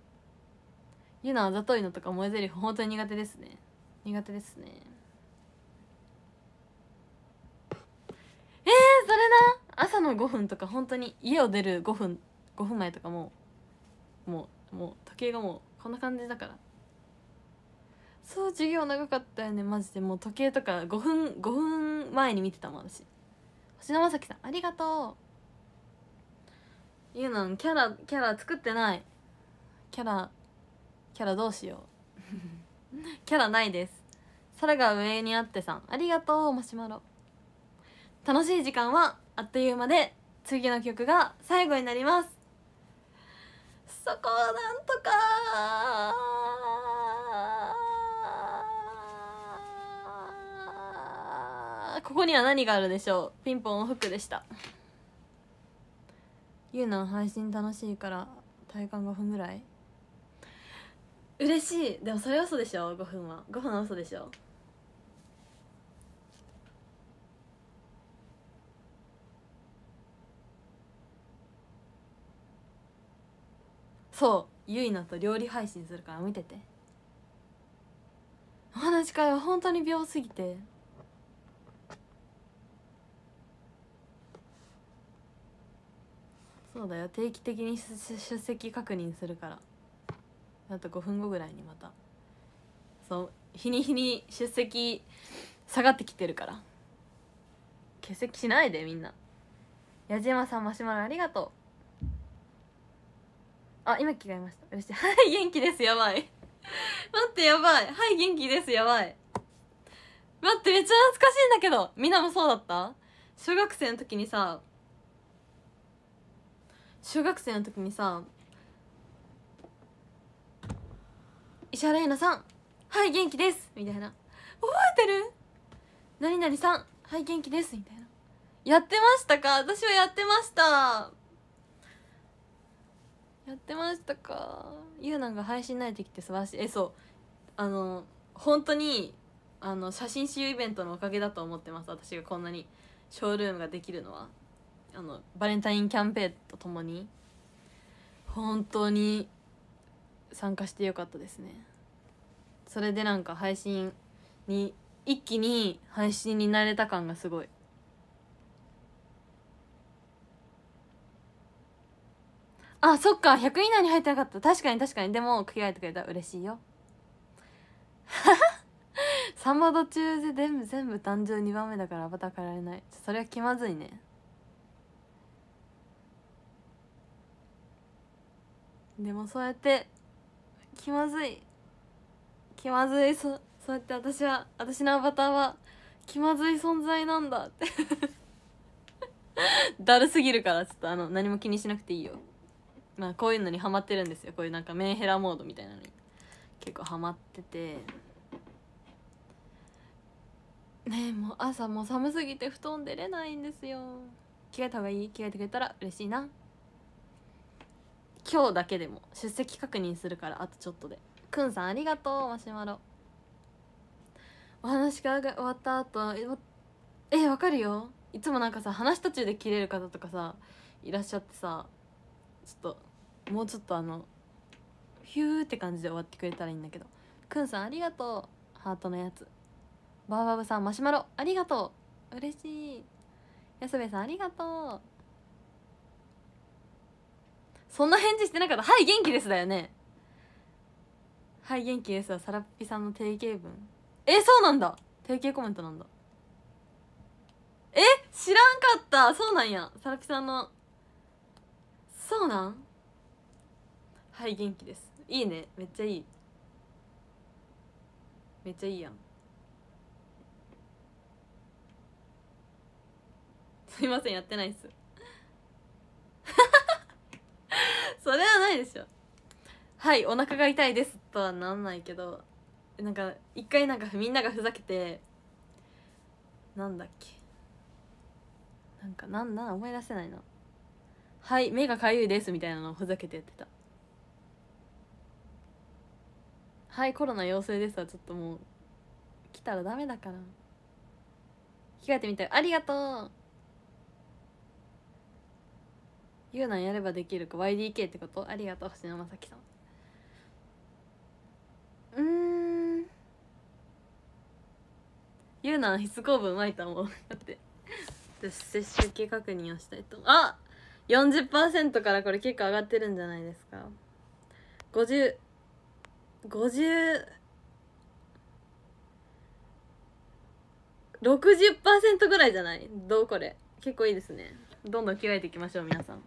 A: ユナはざといのとか萌えリフ本当に苦手ですね苦手ですねえー、それな朝の5分とか本当に家を出る5分5分前とかももうもう時計がもうこんな感じだからそう授業長かったよねマジでもう時計とか5分5分前に見てたもん私星野まさきさんありがとうゆうなんキャラキャラ作ってないキャラキャラどうしよう キャラないです空が上にあってさんありがとうマシュマロ楽しい時間はあっという間で次の曲が最後になりますそこをなんとかここには何があるでしょうピンポンのフクでしたゆうなの配信楽しいから体感5分ぐらい嬉しいでもそれ嘘でしょ5分は5分は嘘でしょそうゆいなと料理配信するから見ててお話会は本当に秒すぎてそうだよ定期的に出席確認するからあと5分後ぐらいにまたそう日に日に出席下がってきてるから欠席しないでみんな矢島さんマシュマロありがとうあ今着替えました嬉しい はい元気ですやばい待ってやばいはい元気ですやばい待ってめっちゃ懐かしいんだけどみんなもそうだった小学生の時にさ小学生の時にさ石原瑛菜さんはい元気ですみたいな覚えてる何々さんはい元気ですみたいなやってましたか私はやってましたやってましたかゆうなんが配信慣れてきて素晴らしいえそうあの本当にあの写真集イベントのおかげだと思ってます私がこんなにショールームができるのはあのバレンタインキャンペーンとともに本当に参加してよかったですねそれでなんか配信に一気に配信になれた感がすごいあそっか100以内に入ってなかった確かに確かにでも着替えてくれた嬉しいよ サンバド中で全部全部誕生2番目だからアバター変えられないそれは気まずいねでもそうやって気まずい気まずいそそうやって私は私のアバターは気まずい存在なんだって だるすぎるからちょっとあの何も気にしなくていいよまあこういうのにハマってるんですよこういうなんかメンヘラモードみたいなのに結構ハマっててねえもう朝もう寒すぎて布団出れないんですよ着替えた方がいい着替えてくれたら嬉しいな今日だけでも出席確認するからあとちょっとでくんさんありがとうマシュマロお話が終わった後えわかるよいつもなんかさ話途中で切れる方とかさいらっしゃってさちょっともうちょっとあのヒューって感じで終わってくれたらいいんだけどくんさんありがとうハートのやつバーバブさんマシュマロありがとう嬉しい安部さんありがとうそんな返事してなかったはい元気ですだよねはい元気ですはさらっぴさんの定型文えそうなんだ定型コメントなんだえ知らんかったそうなんやさらぴさんのそうなんはい元気ですいいねめっちゃいいめっちゃいいやんすいませんやってないっす それはないでしょはいお腹が痛いですとはなんないけどなんか一回なんかみんながふざけてなんだっけなんかなんなん思い出せないなはい目がかゆいです」みたいなのをふざけてやってた「はいコロナ陽性です」わちょっともう来たらダメだから着替えてみたいありがとうゆうなんやればできるか YDK ってことありがとう星野正きさんうんゆうなん必須公文まいたもんだって 私接種系確認をしたいとあっ40%からこれ結構上がってるんじゃないですか5050 60%ぐらいじゃないどうこれ結構いいですねどんどん着替えていきましょう皆さん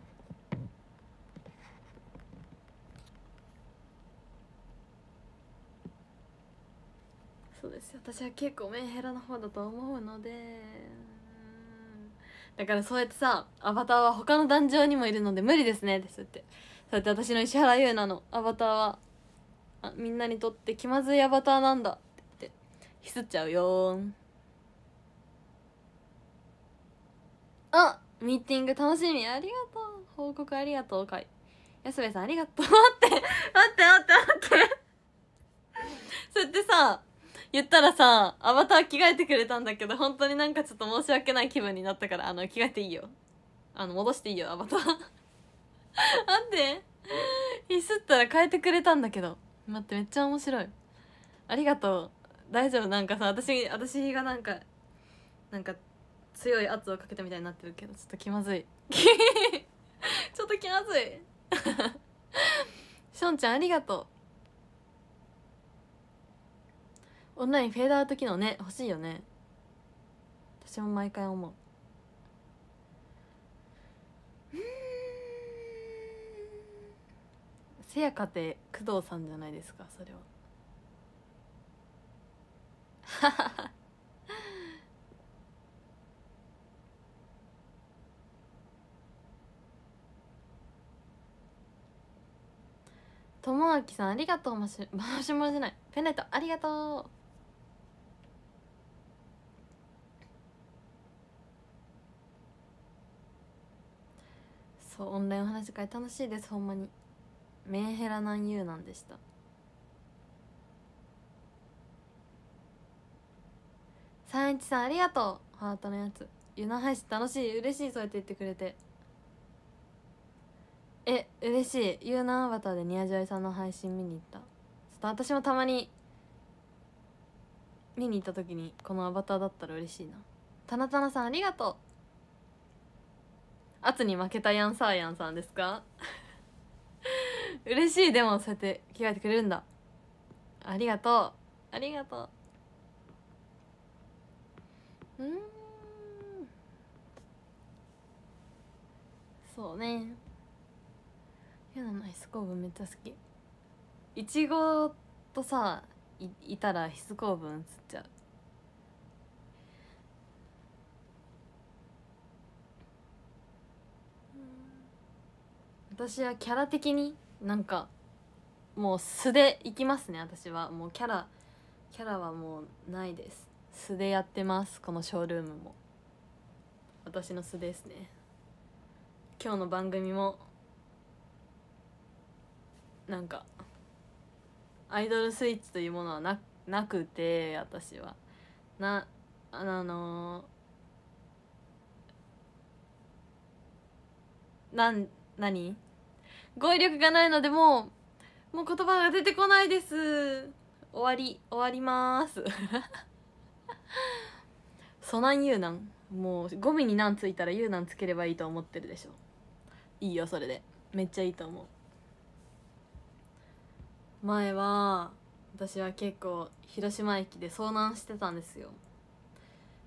A: そうです私は結構メンヘラの方だと思うのでだからそうやってさ「アバターは他の壇上にもいるので無理ですね」ですってそうやって私の石原優奈のアバターはあみんなにとって気まずいアバターなんだってひすっちゃうよあミーティング楽しみありがとう報告ありがとうかい安部さんありがとう待って待って待って待って そうやってさ言ったらさアバター着替えてくれたんだけど本当になんかちょっと申し訳ない気分になったからあの着替えていいよあの戻していいよアバター 待ってミスったら変えてくれたんだけど待ってめっちゃ面白いありがとう大丈夫なんかさ私私がなんかなんか強い圧をかけたみたいになってるけどちょっと気まずい ちょっと気まずい しょんちゃんありがとうオンラインフェーダーウト機能ね欲しいよね私も毎回思うせやかて工藤さんじゃないですかそれはともあきさんありがとうまし回 しもじないペンイトありがとうそうオンラインお話し会楽しいですほんまにメンヘラなんゆうなんでした三一さんありがとうハートのやつなの配信楽しい嬉しいそうやって言ってくれてえ嬉しいゆうなアバターでョイさんの配信見に行ったちょっと私もたまに見に行った時にこのアバターだったら嬉しいなたなたなさんありがとう圧に負けたヤンサーヤンさんですか 嬉しいでもそうやって着替えてくれるんだありがとうありがとううんそうねゆなのヒスコーブめっちゃ好きいちごとさいいたらヒスコーブ映っちゃう私はキャラ的になんかもう素でいきますね私はもうキャラキャラはもうないです素でやってますこのショールームも私の素ですね今日の番組もなんかアイドルスイッチというものはななくて私はなあのー、なん何語彙力がないのでもうもう言葉が出てこないです終わり終わります そなんユうなんもうゴミになんついたらユうなんつければいいと思ってるでしょいいよそれでめっちゃいいと思う前は私は結構広島駅で遭難してたんですよ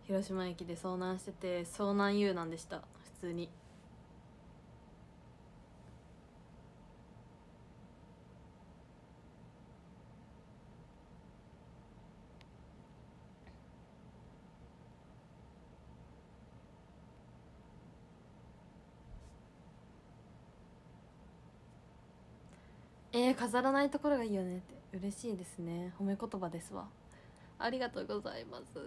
A: 広島駅で遭難してて遭難 U なんでした普通にえー、飾らないところがいいよねって嬉しいですね褒め言葉ですわありがとうございます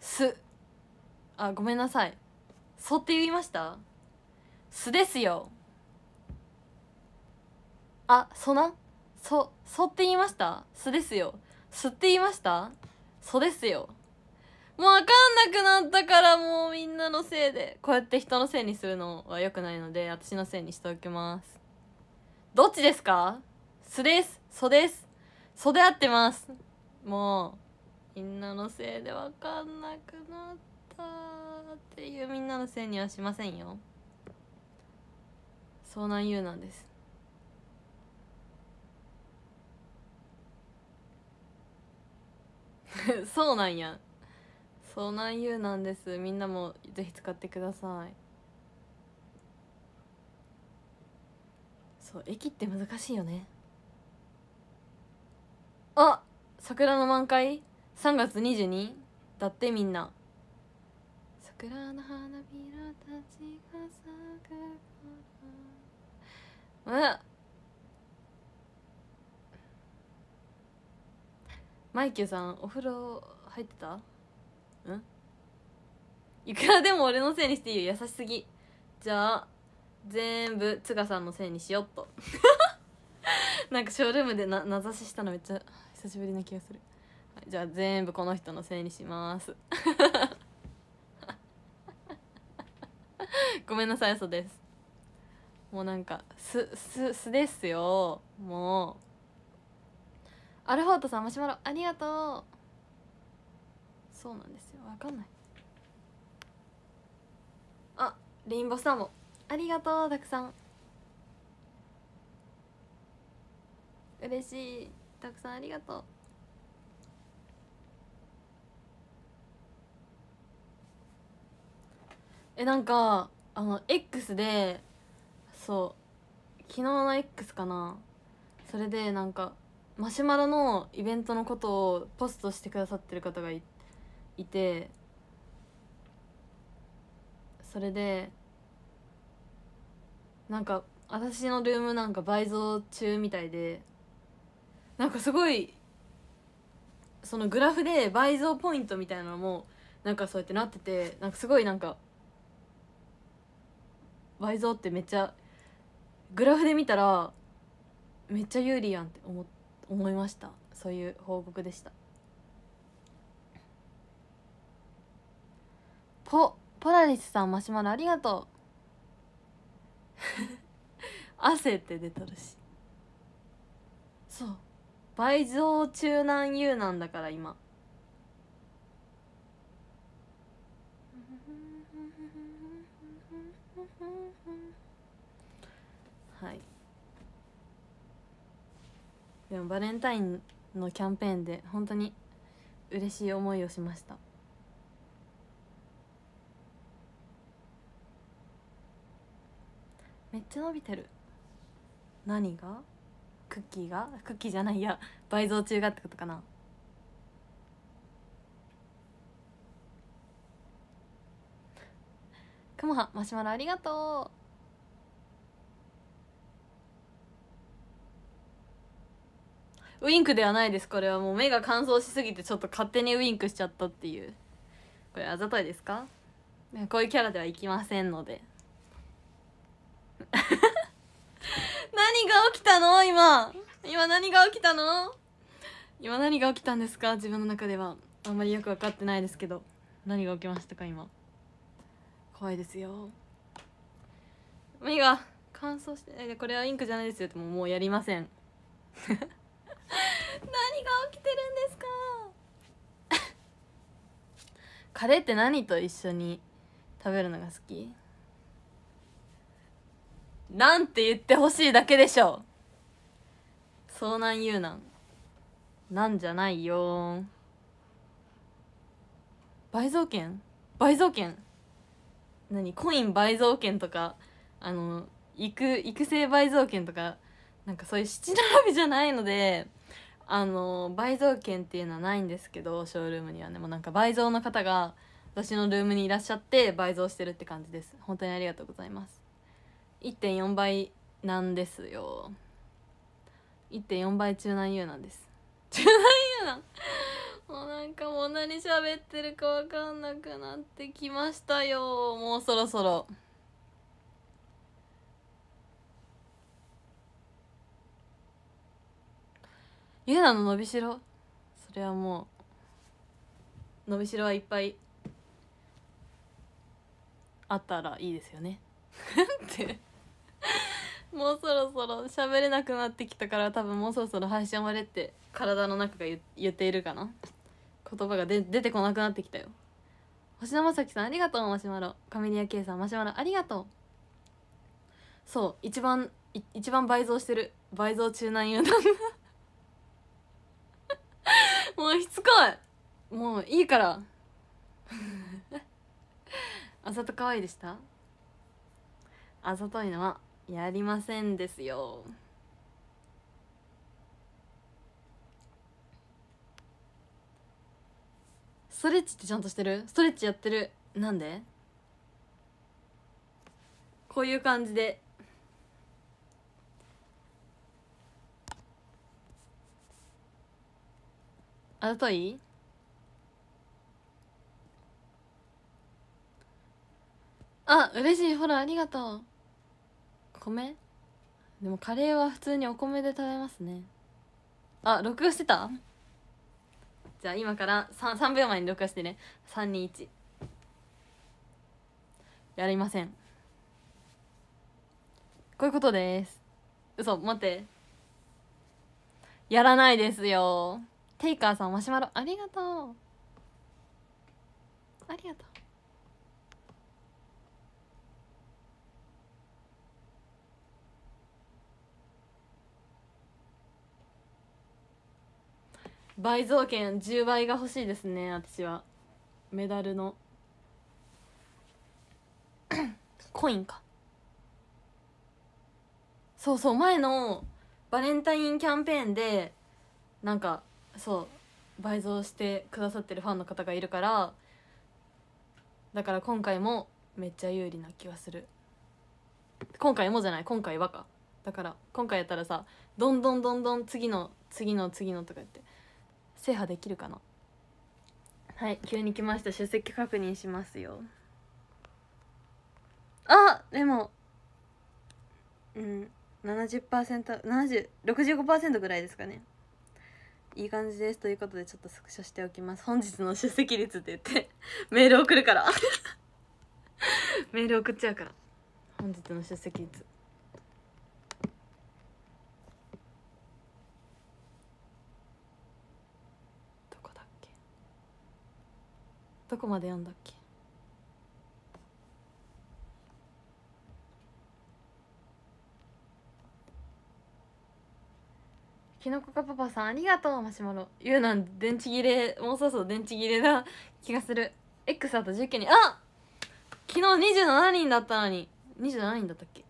A: すあごめんなさいそって言いましたすですよあそなそそって言いましたすですよすって言いましたそですよもうわかんなくなったからもうみんなのせいでこうやって人のせいにするのは良くないので私のせいにしておきますどっちですか素です素です素で合ってますもうみんなのせいで分かんなくなったっていうみんなのせいにはしませんよそうなん言うなんです そうなんやそうなんゆうなんですみんなもぜひ使ってくださいそう駅って難しいよねあ桜の満開3月22だってみんな桜の花びらたちが咲くうマイキュさんお風呂入ってたいくらでも俺のせいにしていいよ優しすぎじゃあ全部つがさんのせいにしよっと なんかショールームでな名指ししたのめっちゃ久しぶりな気がする、はい、じゃあ全部この人のせいにします ごめんなさい嘘ですもうなんかすすすですよもうアルフォートさんマシュマロありがとうそうなんですよわかんないレインボーさんもありがとうたくさん嬉しいたくさんありがとうえなんかあの X でそう昨日の X かなそれでなんかマシュマロのイベントのことをポストしてくださってる方がいてそれでなんか私のルームなんか倍増中みたいでなんかすごいそのグラフで倍増ポイントみたいなのもなんかそうやってなっててなんかすごいなんか倍増ってめっちゃグラフで見たらめっちゃ有利やんって思思いましたそういう報告でしたポポラリスさんマシュマロありがとう 汗って出とるしそう倍増中南優なんだから今はいでもバレンタインのキャンペーンで本当に嬉しい思いをしましためっちゃ伸びてる何がクッキーがクッキーじゃないや倍増中がってことかなくもはマシュマロありがとうウインクではないですこれはもう目が乾燥しすぎてちょっと勝手にウインクしちゃったっていうこれあざといですかこういうキャラではいきませんので 何が起きたの今今何が起きたの今何が起きたんですか自分の中ではあんまりよく分かってないですけど何が起きましたか今怖いですよ目が乾燥してこれはインクじゃないですよってもうやりません 何が起きてるんですか カレーって何と一緒に食べるのが好きなんて言ってほしいだけでしょそうなん言うなんなんじゃないよ倍増券倍増券何コイン倍増券とかあの育育成倍増券とかなんかそういう七並びじゃないのであの倍増券っていうのはないんですけどショールームにはねもうなんか倍増の方が私のルームにいらっしゃって倍増してるって感じです本当にありがとうございます1.4倍なんですよ1.4倍中南優なんです中南優なんもうなんかもう何喋ってるか分かんなくなってきましたよもうそろそろ優奈の伸びしろそれはもう伸びしろはいっぱいあったらいいですよね って もうそろそろ喋れなくなってきたから多分もうそろそろ配信終われって体の中が言言っているかな言葉がで出てこなくなってきたよ星野正樹さんありがとうマシュマロ上宮圭さんマシュマロありがとうそう一番一番倍増してる倍増中なんよ もうしつこいもういいから あざと可愛いでしたあざといのはやりませんですよストレッチってちゃんとしてるストレッチやってるなんでこういう感じであざといあ嬉しいほらありがとう米でもカレーは普通にお米で食べますねあ録画してたじゃあ今から 3, 3秒前に録画してね321やりませんこういうことです嘘待ってやらないですよテイカーさんマシュマロありがとうありがとう倍増券10倍が欲しいですね私はメダルの コインかそうそう前のバレンタインキャンペーンでなんかそう倍増してくださってるファンの方がいるからだから今回もめっちゃ有利な気はする今回もじゃない今回はかだから今回やったらさどんどんどんどん次の次の次のとか言って制覇できるかなはい急に来ました出席確認しますよあでもうん 70%7065% ぐらいですかねいい感じですということでちょっとスクショしておきます本日の出席率って言って メール送るから メール送っちゃうから本日の出席率どこまで読んだっけきのこかパパさんありがとうマシュマロゆうなん電池切れもうそろそろ電池切れな気がする X あと19人あ昨日27人だったのに27人だったっけ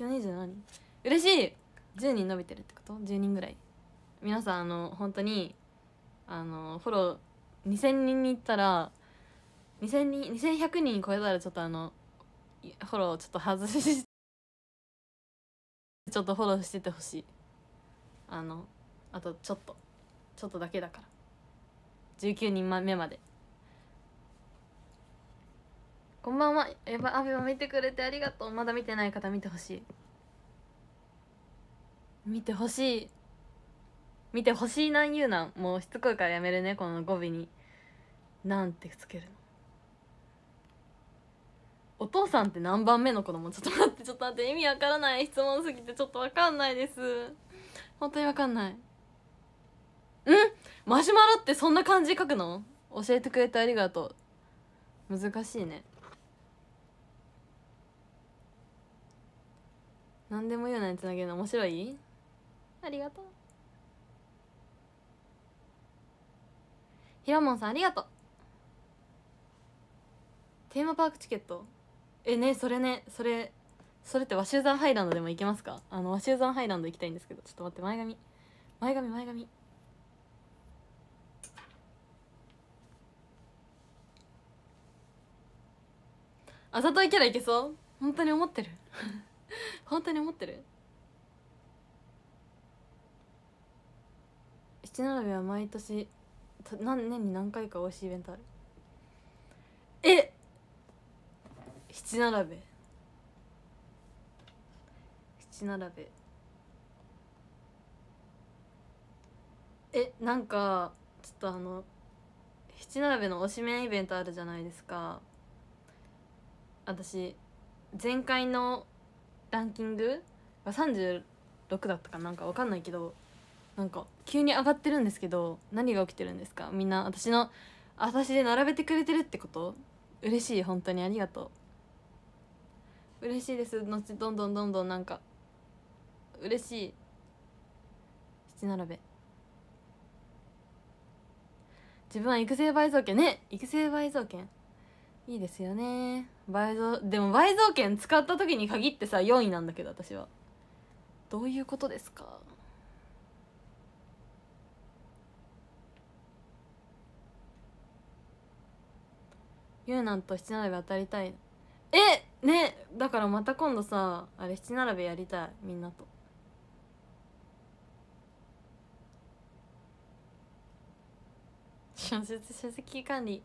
A: 今日27人嬉しい10人伸びてるってこと10人ぐらい皆さんあの本当にあのフォロー2000人に行ったら2000人2100人超えたらちょっとあのフォローちょっと外しちょっとフォローしててほしいあのあとちょっとちょっとだけだから19人目までこんばんはエヴァアベマ見てくれてありがとうまだ見てない方見てほしい見てほしい見てほしいなん言うなんもうしつこいからやめるねこの語尾になんてつけるのお父さんって何番目の子供ちょっと待ってちょっと待って意味わからない質問すぎてちょっとわかんないです本当にわかんないんマシュマロってそんな感じ書くの教えてくれてありがとう難しいね何でも言うないつなげるの面白いありがとうひらもんさんありがとうテーマパークチケットえねそれねそれそれってワシューザンハイランドでも行けますかあのワシューザンハイランド行きたいんですけどちょっと待って前髪前髪前髪あざといキャラいけそう本当に思ってる 本当に思ってる七並びは毎年何年に何回か美味しいイベントあるえ七並べ七並べえなんかちょっとあの七並べの推しメンイベントあるじゃないですか私前回のランキングが36だったかなんかわかんないけどなんか急に上がってるんですけど何が起きてるんですかみんな私の私で並べてくれてるってこと嬉しい本当にありがとう嬉しいですどんどんどんどんなんか嬉しい七並べ自分は育成倍増券ね育成倍増券いいですよね倍増でも倍増券使った時に限ってさ4位なんだけど私はどういうことですかゆうなんと七並べ当たりたいえねだからまた今度さあれ七並べやりたいみんなと。書籍管理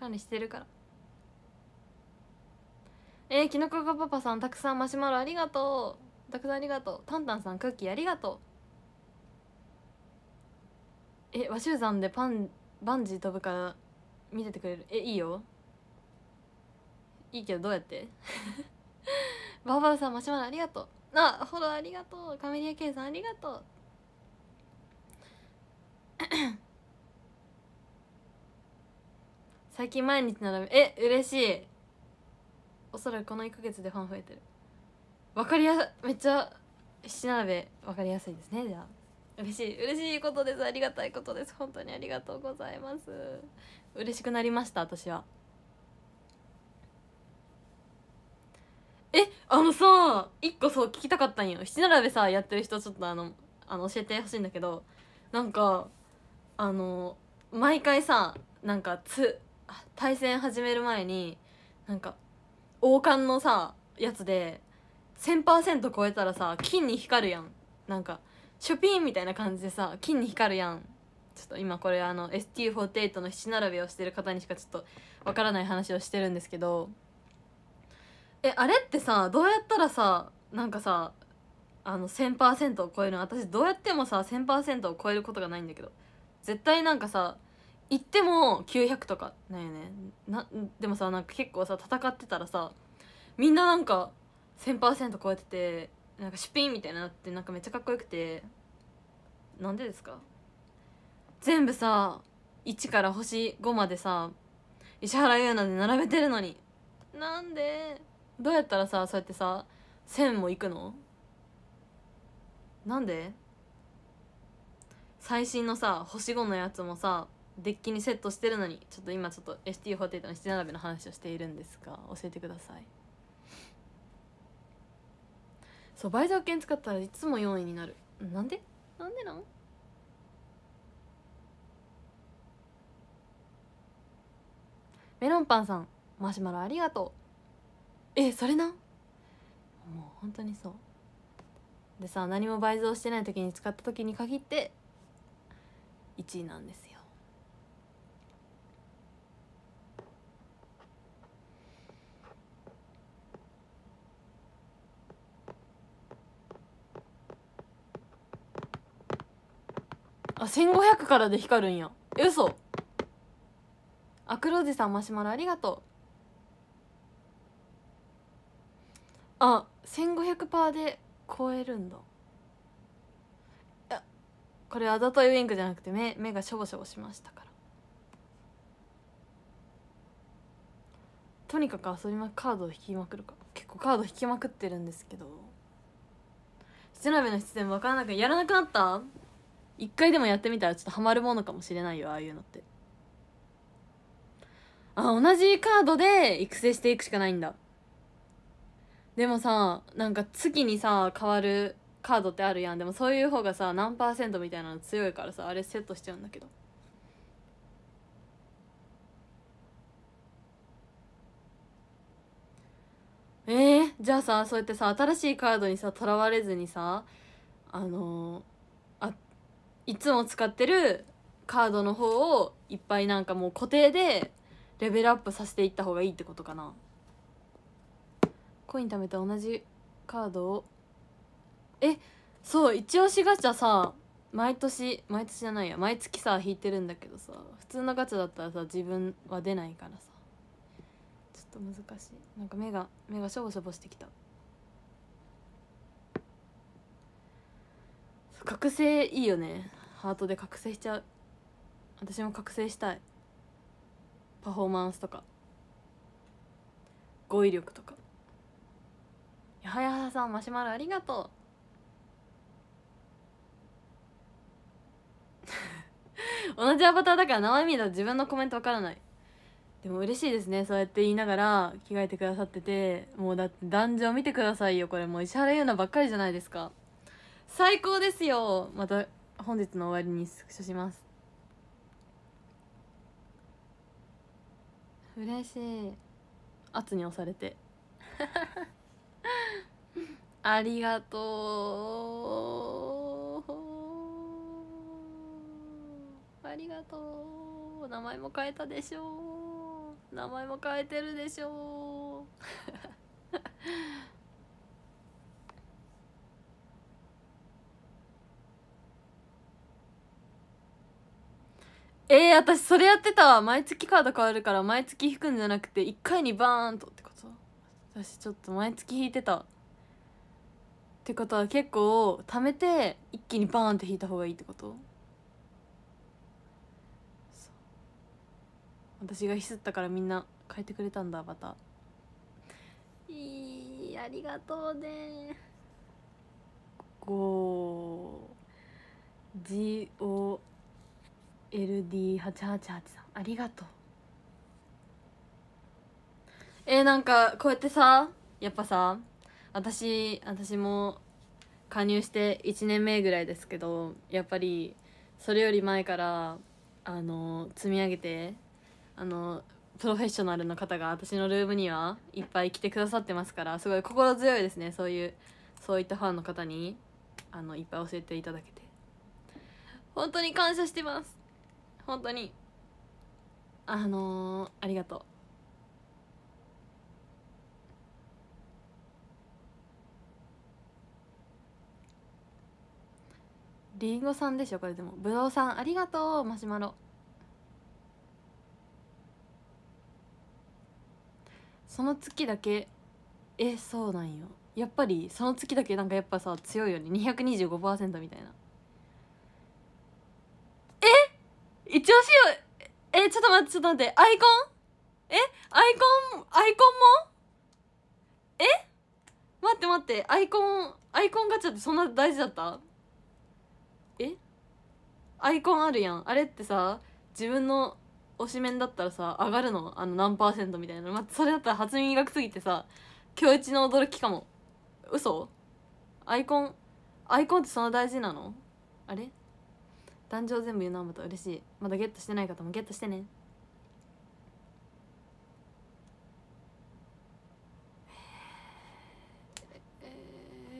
A: 管理してるからえー、きのこがパパさんたくさんマシュマロありがとうたくさんありがとうたんたんさんクッキーありがとうえ和習山でパンバンジー飛ぶから見ててくれるえいいよいいけどどうやって バーバルさんマシュマロありがとうあフォローありがとうカメリアケイさんありがとう 最近毎日並べえ嬉しいおそらくこの1ヶ月でファン増えてるわかりやめっちゃ七並べわかりやすいですねじゃあ嬉しい嬉しいことですありがたいことです本当にありがとうございます嬉しくなりました私はえあのさ一個そう聞きたかったんよ七並べさやってる人ちょっとあのあの教えてほしいんだけどなんかあの毎回さなんかつ対戦始める前になんか王冠のさやつで1000%超えたらさ金に光るやんなんかショピーンみたいな感じでさ金に光るやんちょっと今これあの ST48 の七並べをしてる方にしかちょっとわからない話をしてるんですけどえあれってさどうやったらさなんかさあの1000%を超えるの私どうやってもさ1000%を超えることがないんだけど絶対なんかさ行っても900とかなんよねなでもさなんか結構さ戦ってたらさみんななんか1000%超えててなんかシュピンみたいになってなんかめっちゃかっこよくてなんでですか全部さ1から星5までさ石原優奈で並べてるのになんでどうやったらさそうやってさ1もいくのなんで最新のさ星5のやつもさデッキにセットしてるのにちょっと今ちょっと ST48 の七並べの話をしているんですが教えてくださいそう倍増券使ったらいつも4位になるなんでなんでなんメロンパンさんマシュマロありがとうえそれなもう本当にそうでさ何も倍増してない時に使った時に限って1位なんですよあ1500からで光るんやえ嘘あ黒地さんマシュマロありがとうあ1500パーで超えるんだこれあざといウインクじゃなくて目目がしょぼしょぼしましたからとにかく遊びまカードを引きまくるか結構カード引きまくってるんですけど七鍋の出演分からなくやらなくなった一回でもやってみたらちょっとハマるものかもしれないよああいうのってあ同じカードで育成していくしかないんだでもさなんか月にさ変わるカードってあるやんでもそういう方がさ何パーセントみたいなの強いからさあれセットしちゃうんだけどえー、じゃあさそうやってさ新しいカードにさとらわれずにさあのー、あいつも使ってるカードの方をいっぱいなんかもう固定でレベルアップさせていった方がいいってことかなコイン貯めて同じカードをえそう一押しガチャさ毎年毎年じゃないや毎月さ引いてるんだけどさ普通のガチャだったらさ自分は出ないからさちょっと難しいなんか目が目がしょぼしょぼしてきた覚醒いいよねハートで覚醒しちゃう私も覚醒したいパフォーマンスとか語彙力とかはやさんマシュマロありがとう 同じアバターだから生身だ自分のコメントわからないでも嬉しいですねそうやって言いながら着替えてくださっててもうだって壇上見てくださいよこれもう石原優奈ばっかりじゃないですか最高ですよまた本日の終わりにスクショします嬉しい圧に押されて ありがとうありがとう名前も変えたでしょう名前も変えてるでしょうえー、私それやってたわ毎月カード変わるから毎月引くんじゃなくて1回にバーンとってこと私ちょっと毎月引いてたってことは結構貯めて一気にバーンって引いた方がいいってこと私がひすったからみんな変えてくれたんだまたいいありがとうねご GOLD888 さんありがとうえー、なんかこうやってさやっぱさ私私も加入して1年目ぐらいですけどやっぱりそれより前からあの積み上げてあのプロフェッショナルの方が私のルームにはいっぱい来てくださってますからすごい心強いですねそういうそういったファンの方にあのいっぱい教えていただけて本当に感謝してます本当にあのー、ありがとうりんごさんでしょこれでもぶどうさんありがとうマシュマロその月だけえそうなんよやっぱりその月だけなんかやっぱさ強いよね225%みたいなえ一押しよえちょっと待ってちょっと待ってアイコンえアイコンアイコンもえ待って待ってアイコンアイコンガチャってそんな大事だったアイコンあるやんあれってさ自分の推しメンだったらさ上がるのあの何パーセントみたいな、まあ、それだったら初耳がくすぎてさ今日一の驚きかも嘘アイコンアイコンってそんな大事なのあれ誕生全部言うのはまた嬉しいまだゲットしてない方もゲットしてね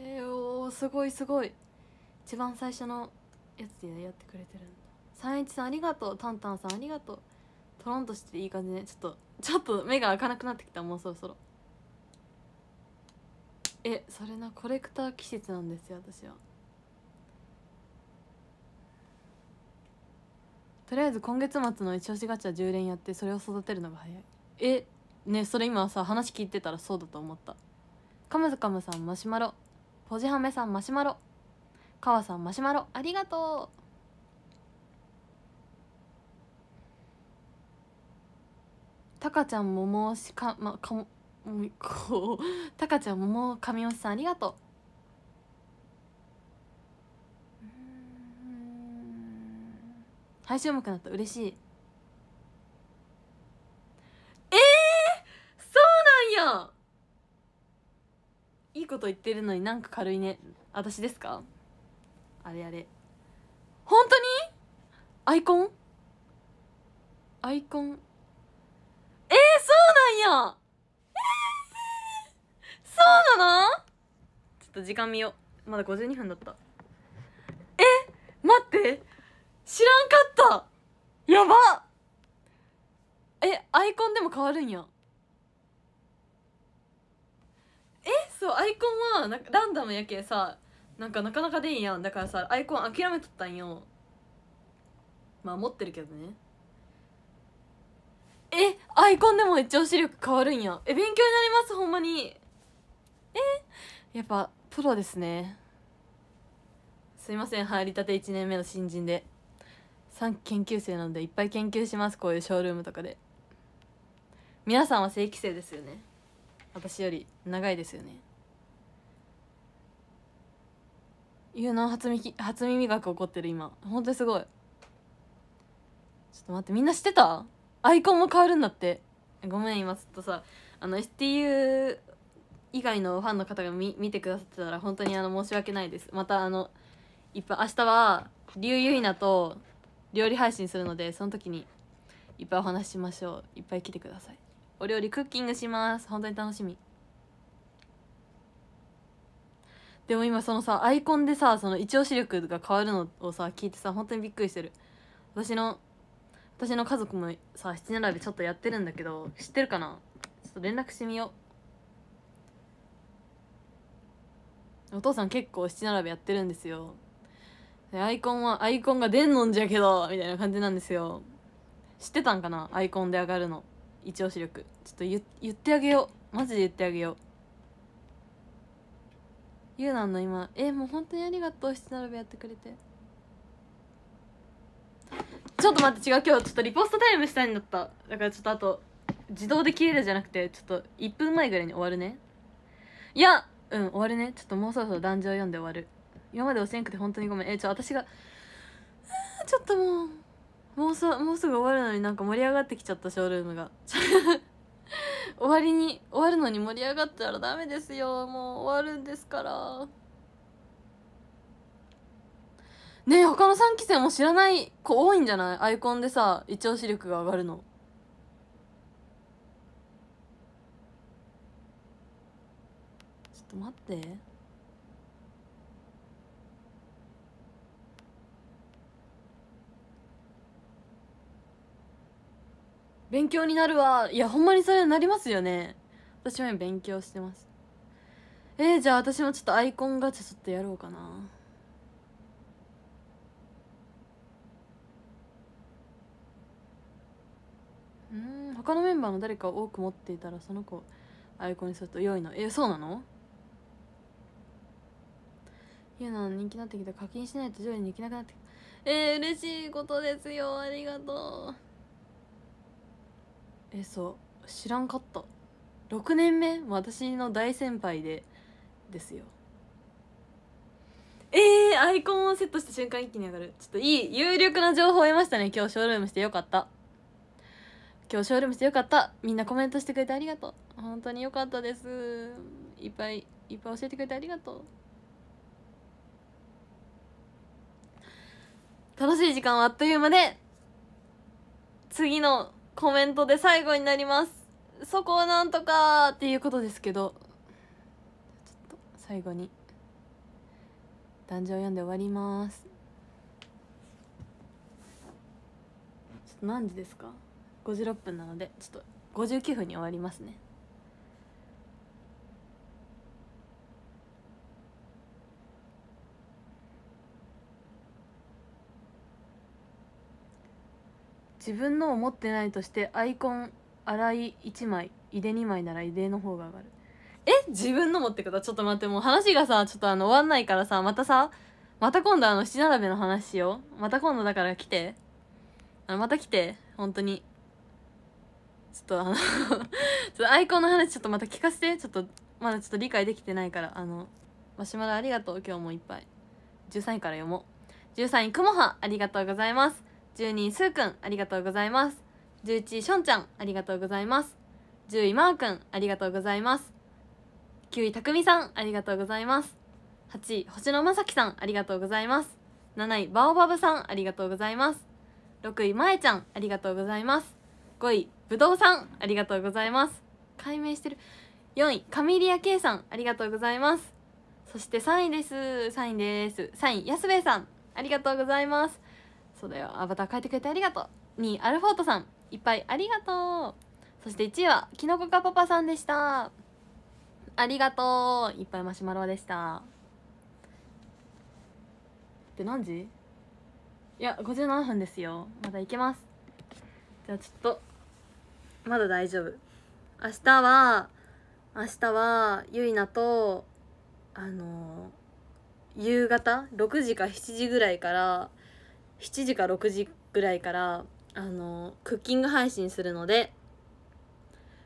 A: えー、おすごいすごい一番最初のやつでやってくれてるんだ三一さんありがとうタンタンさんありがとうトロンとしていい感じねちょっとちょっと目が開かなくなってきたもうそろそろえそれなコレクター季節なんですよ私はとりあえず今月末の一押しガチャ10連やってそれを育てるのが早いえねそれ今さ話聞いてたらそうだと思ったカムズカムさんマシュマロポジハメさんマシュマロ川さんマシュマロありがとうたかちゃん桃しかまかもこうたかちゃん桃神吉さんありがとう配信うまくなった嬉しいえー、そうなんやいいこと言ってるのになんか軽いね私ですかあれあれ本当にアイコンアイコンえー、そうなんやそうなのちょっと時間見ようまだ52分だったえ待って知らんかったやばえアイコンでも変わるんやえそうアイコンはなんかランダムやけさなんかなかなか出んやんだからさアイコン諦めとったんよまあ持ってるけどねえアイコンでも調子視力変わるんやえ勉強になりますほんまにえやっぱプロですねすいません入りたて1年目の新人で3期研究生なんでいっぱい研究しますこういうショールームとかで皆さんは正規生ですよね私より長いですよね有能初耳初耳学起こってる今本当にすごいちょっと待ってみんな知ってたアイコンも変わるんだってごめん今ずっとさあの STU 以外のファンの方が見見てくださってたら本当にあの申し訳ないですまたあのいっぱい明日はリュウユイナと料理配信するのでその時にいっぱいお話ししましょういっぱい来てくださいお料理クッキングします本当に楽しみでも今そのさアイコンでさその一押し力が変わるのをさ聞いてさ本当にびっくりしてる私の私の家族もさ七並びちょっとやってるんだけど知ってるかなちょっと連絡してみようお父さん結構七並びやってるんですよでアイコンはアイコンが出んのんじゃけどみたいな感じなんですよ知ってたんかなアイコンで上がるの一押し力ちょっと言ってあげようマジで言ってあげようゆうなの今えもう本当にありがとう七並べやってくれてちょっと待って違う今日ちょっとリポストタイムしたいんだっただからちょっとあと自動で切れるじゃなくてちょっと1分前ぐらいに終わるねいやうん終わるねちょっともうそろそろ壇上読んで終わる今まで教えんくて本当にごめんえちょ私がちょっともうもうそもうすぐ終わるのになんか盛り上がってきちゃったショールームが終わりに終わるのに盛り上がったらダメですよもう終わるんですからねえ他の3期生も知らない子多いんじゃないアイコンでさ一押し力が上がるのちょっと待って勉強になるわいやほんまにそれなりますよね私も勉強してますえー、じゃあ私もちょっとアイコンガチャちょっとやろうかなうん他のメンバーの誰かを多く持っていたらその子アイコンにすると良いのえそうなのゆうな人気になってきた課金しないと上位に行けなくなってえー、嬉しいことですよありがとうえそう知らんかった6年目私の大先輩でですよえー、アイコンをセットした瞬間一気に上がるちょっといい有力な情報を得ましたね今日ショールームしてよかった今日ショールームしてよかったみんなコメントしてくれてありがとう本当によかったですいっぱいいっぱい教えてくれてありがとう楽しい時間はあっという間で次のコメントで最後になりますそこをなんとかっていうことですけどちょっと最後に壇上読んで終わります何時ですか56分なのでちょっと59分に終わりますね自分のを持ってないとしてアイコン洗い1枚井で2枚なら井での方が上がるえ自分のもってことちょっと待ってもう話がさちょっとあの終わんないからさまたさまた今度あの七並べの話しようまた今度だから来てあのまた来て本当にちょっとあの ちょっとアイコンの話ちょっとまた聞かせてちょっとまだちょっと理解できてないからあのマシュマロありがとう今日もいっぱい13位から読もう13位くもはありがとうございます10人すーくんありがとうございます11位しょんちゃんありがとうございます10位まーくんありがとうございます9位たくみさんありがとうございます8位星野まさきさんありがとうございます7位バオバブさんありがとうございます6位まえちゃんありがとうございます5位ぶどうさんありがとうございます解明してる4位カミリア K さんありがとうございますそして3位です3位です3位安部さんありがとうございますそうだよアバター変えてくれてありがとう2位アルフォートさんいっぱいありがとうそして1位はきのこかパパさんでしたありがとういっぱいマシュマロでしたって何時いや57分ですよまだいけますじゃあちょっとまだ大丈夫明日は明日はゆいなとあのー、夕方6時か7時ぐらいから7時か6時ぐらいからあのクッキング配信するので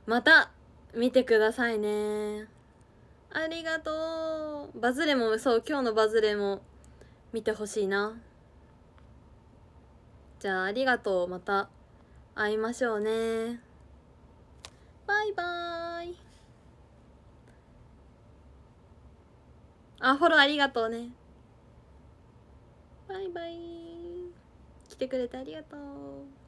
A: また見てくださいねありがとうバズれもそう今日のバズれも見てほしいなじゃあありがとうまた会いましょうねバイバーイあフォローありがとうねバイバイ来てくれてありがとう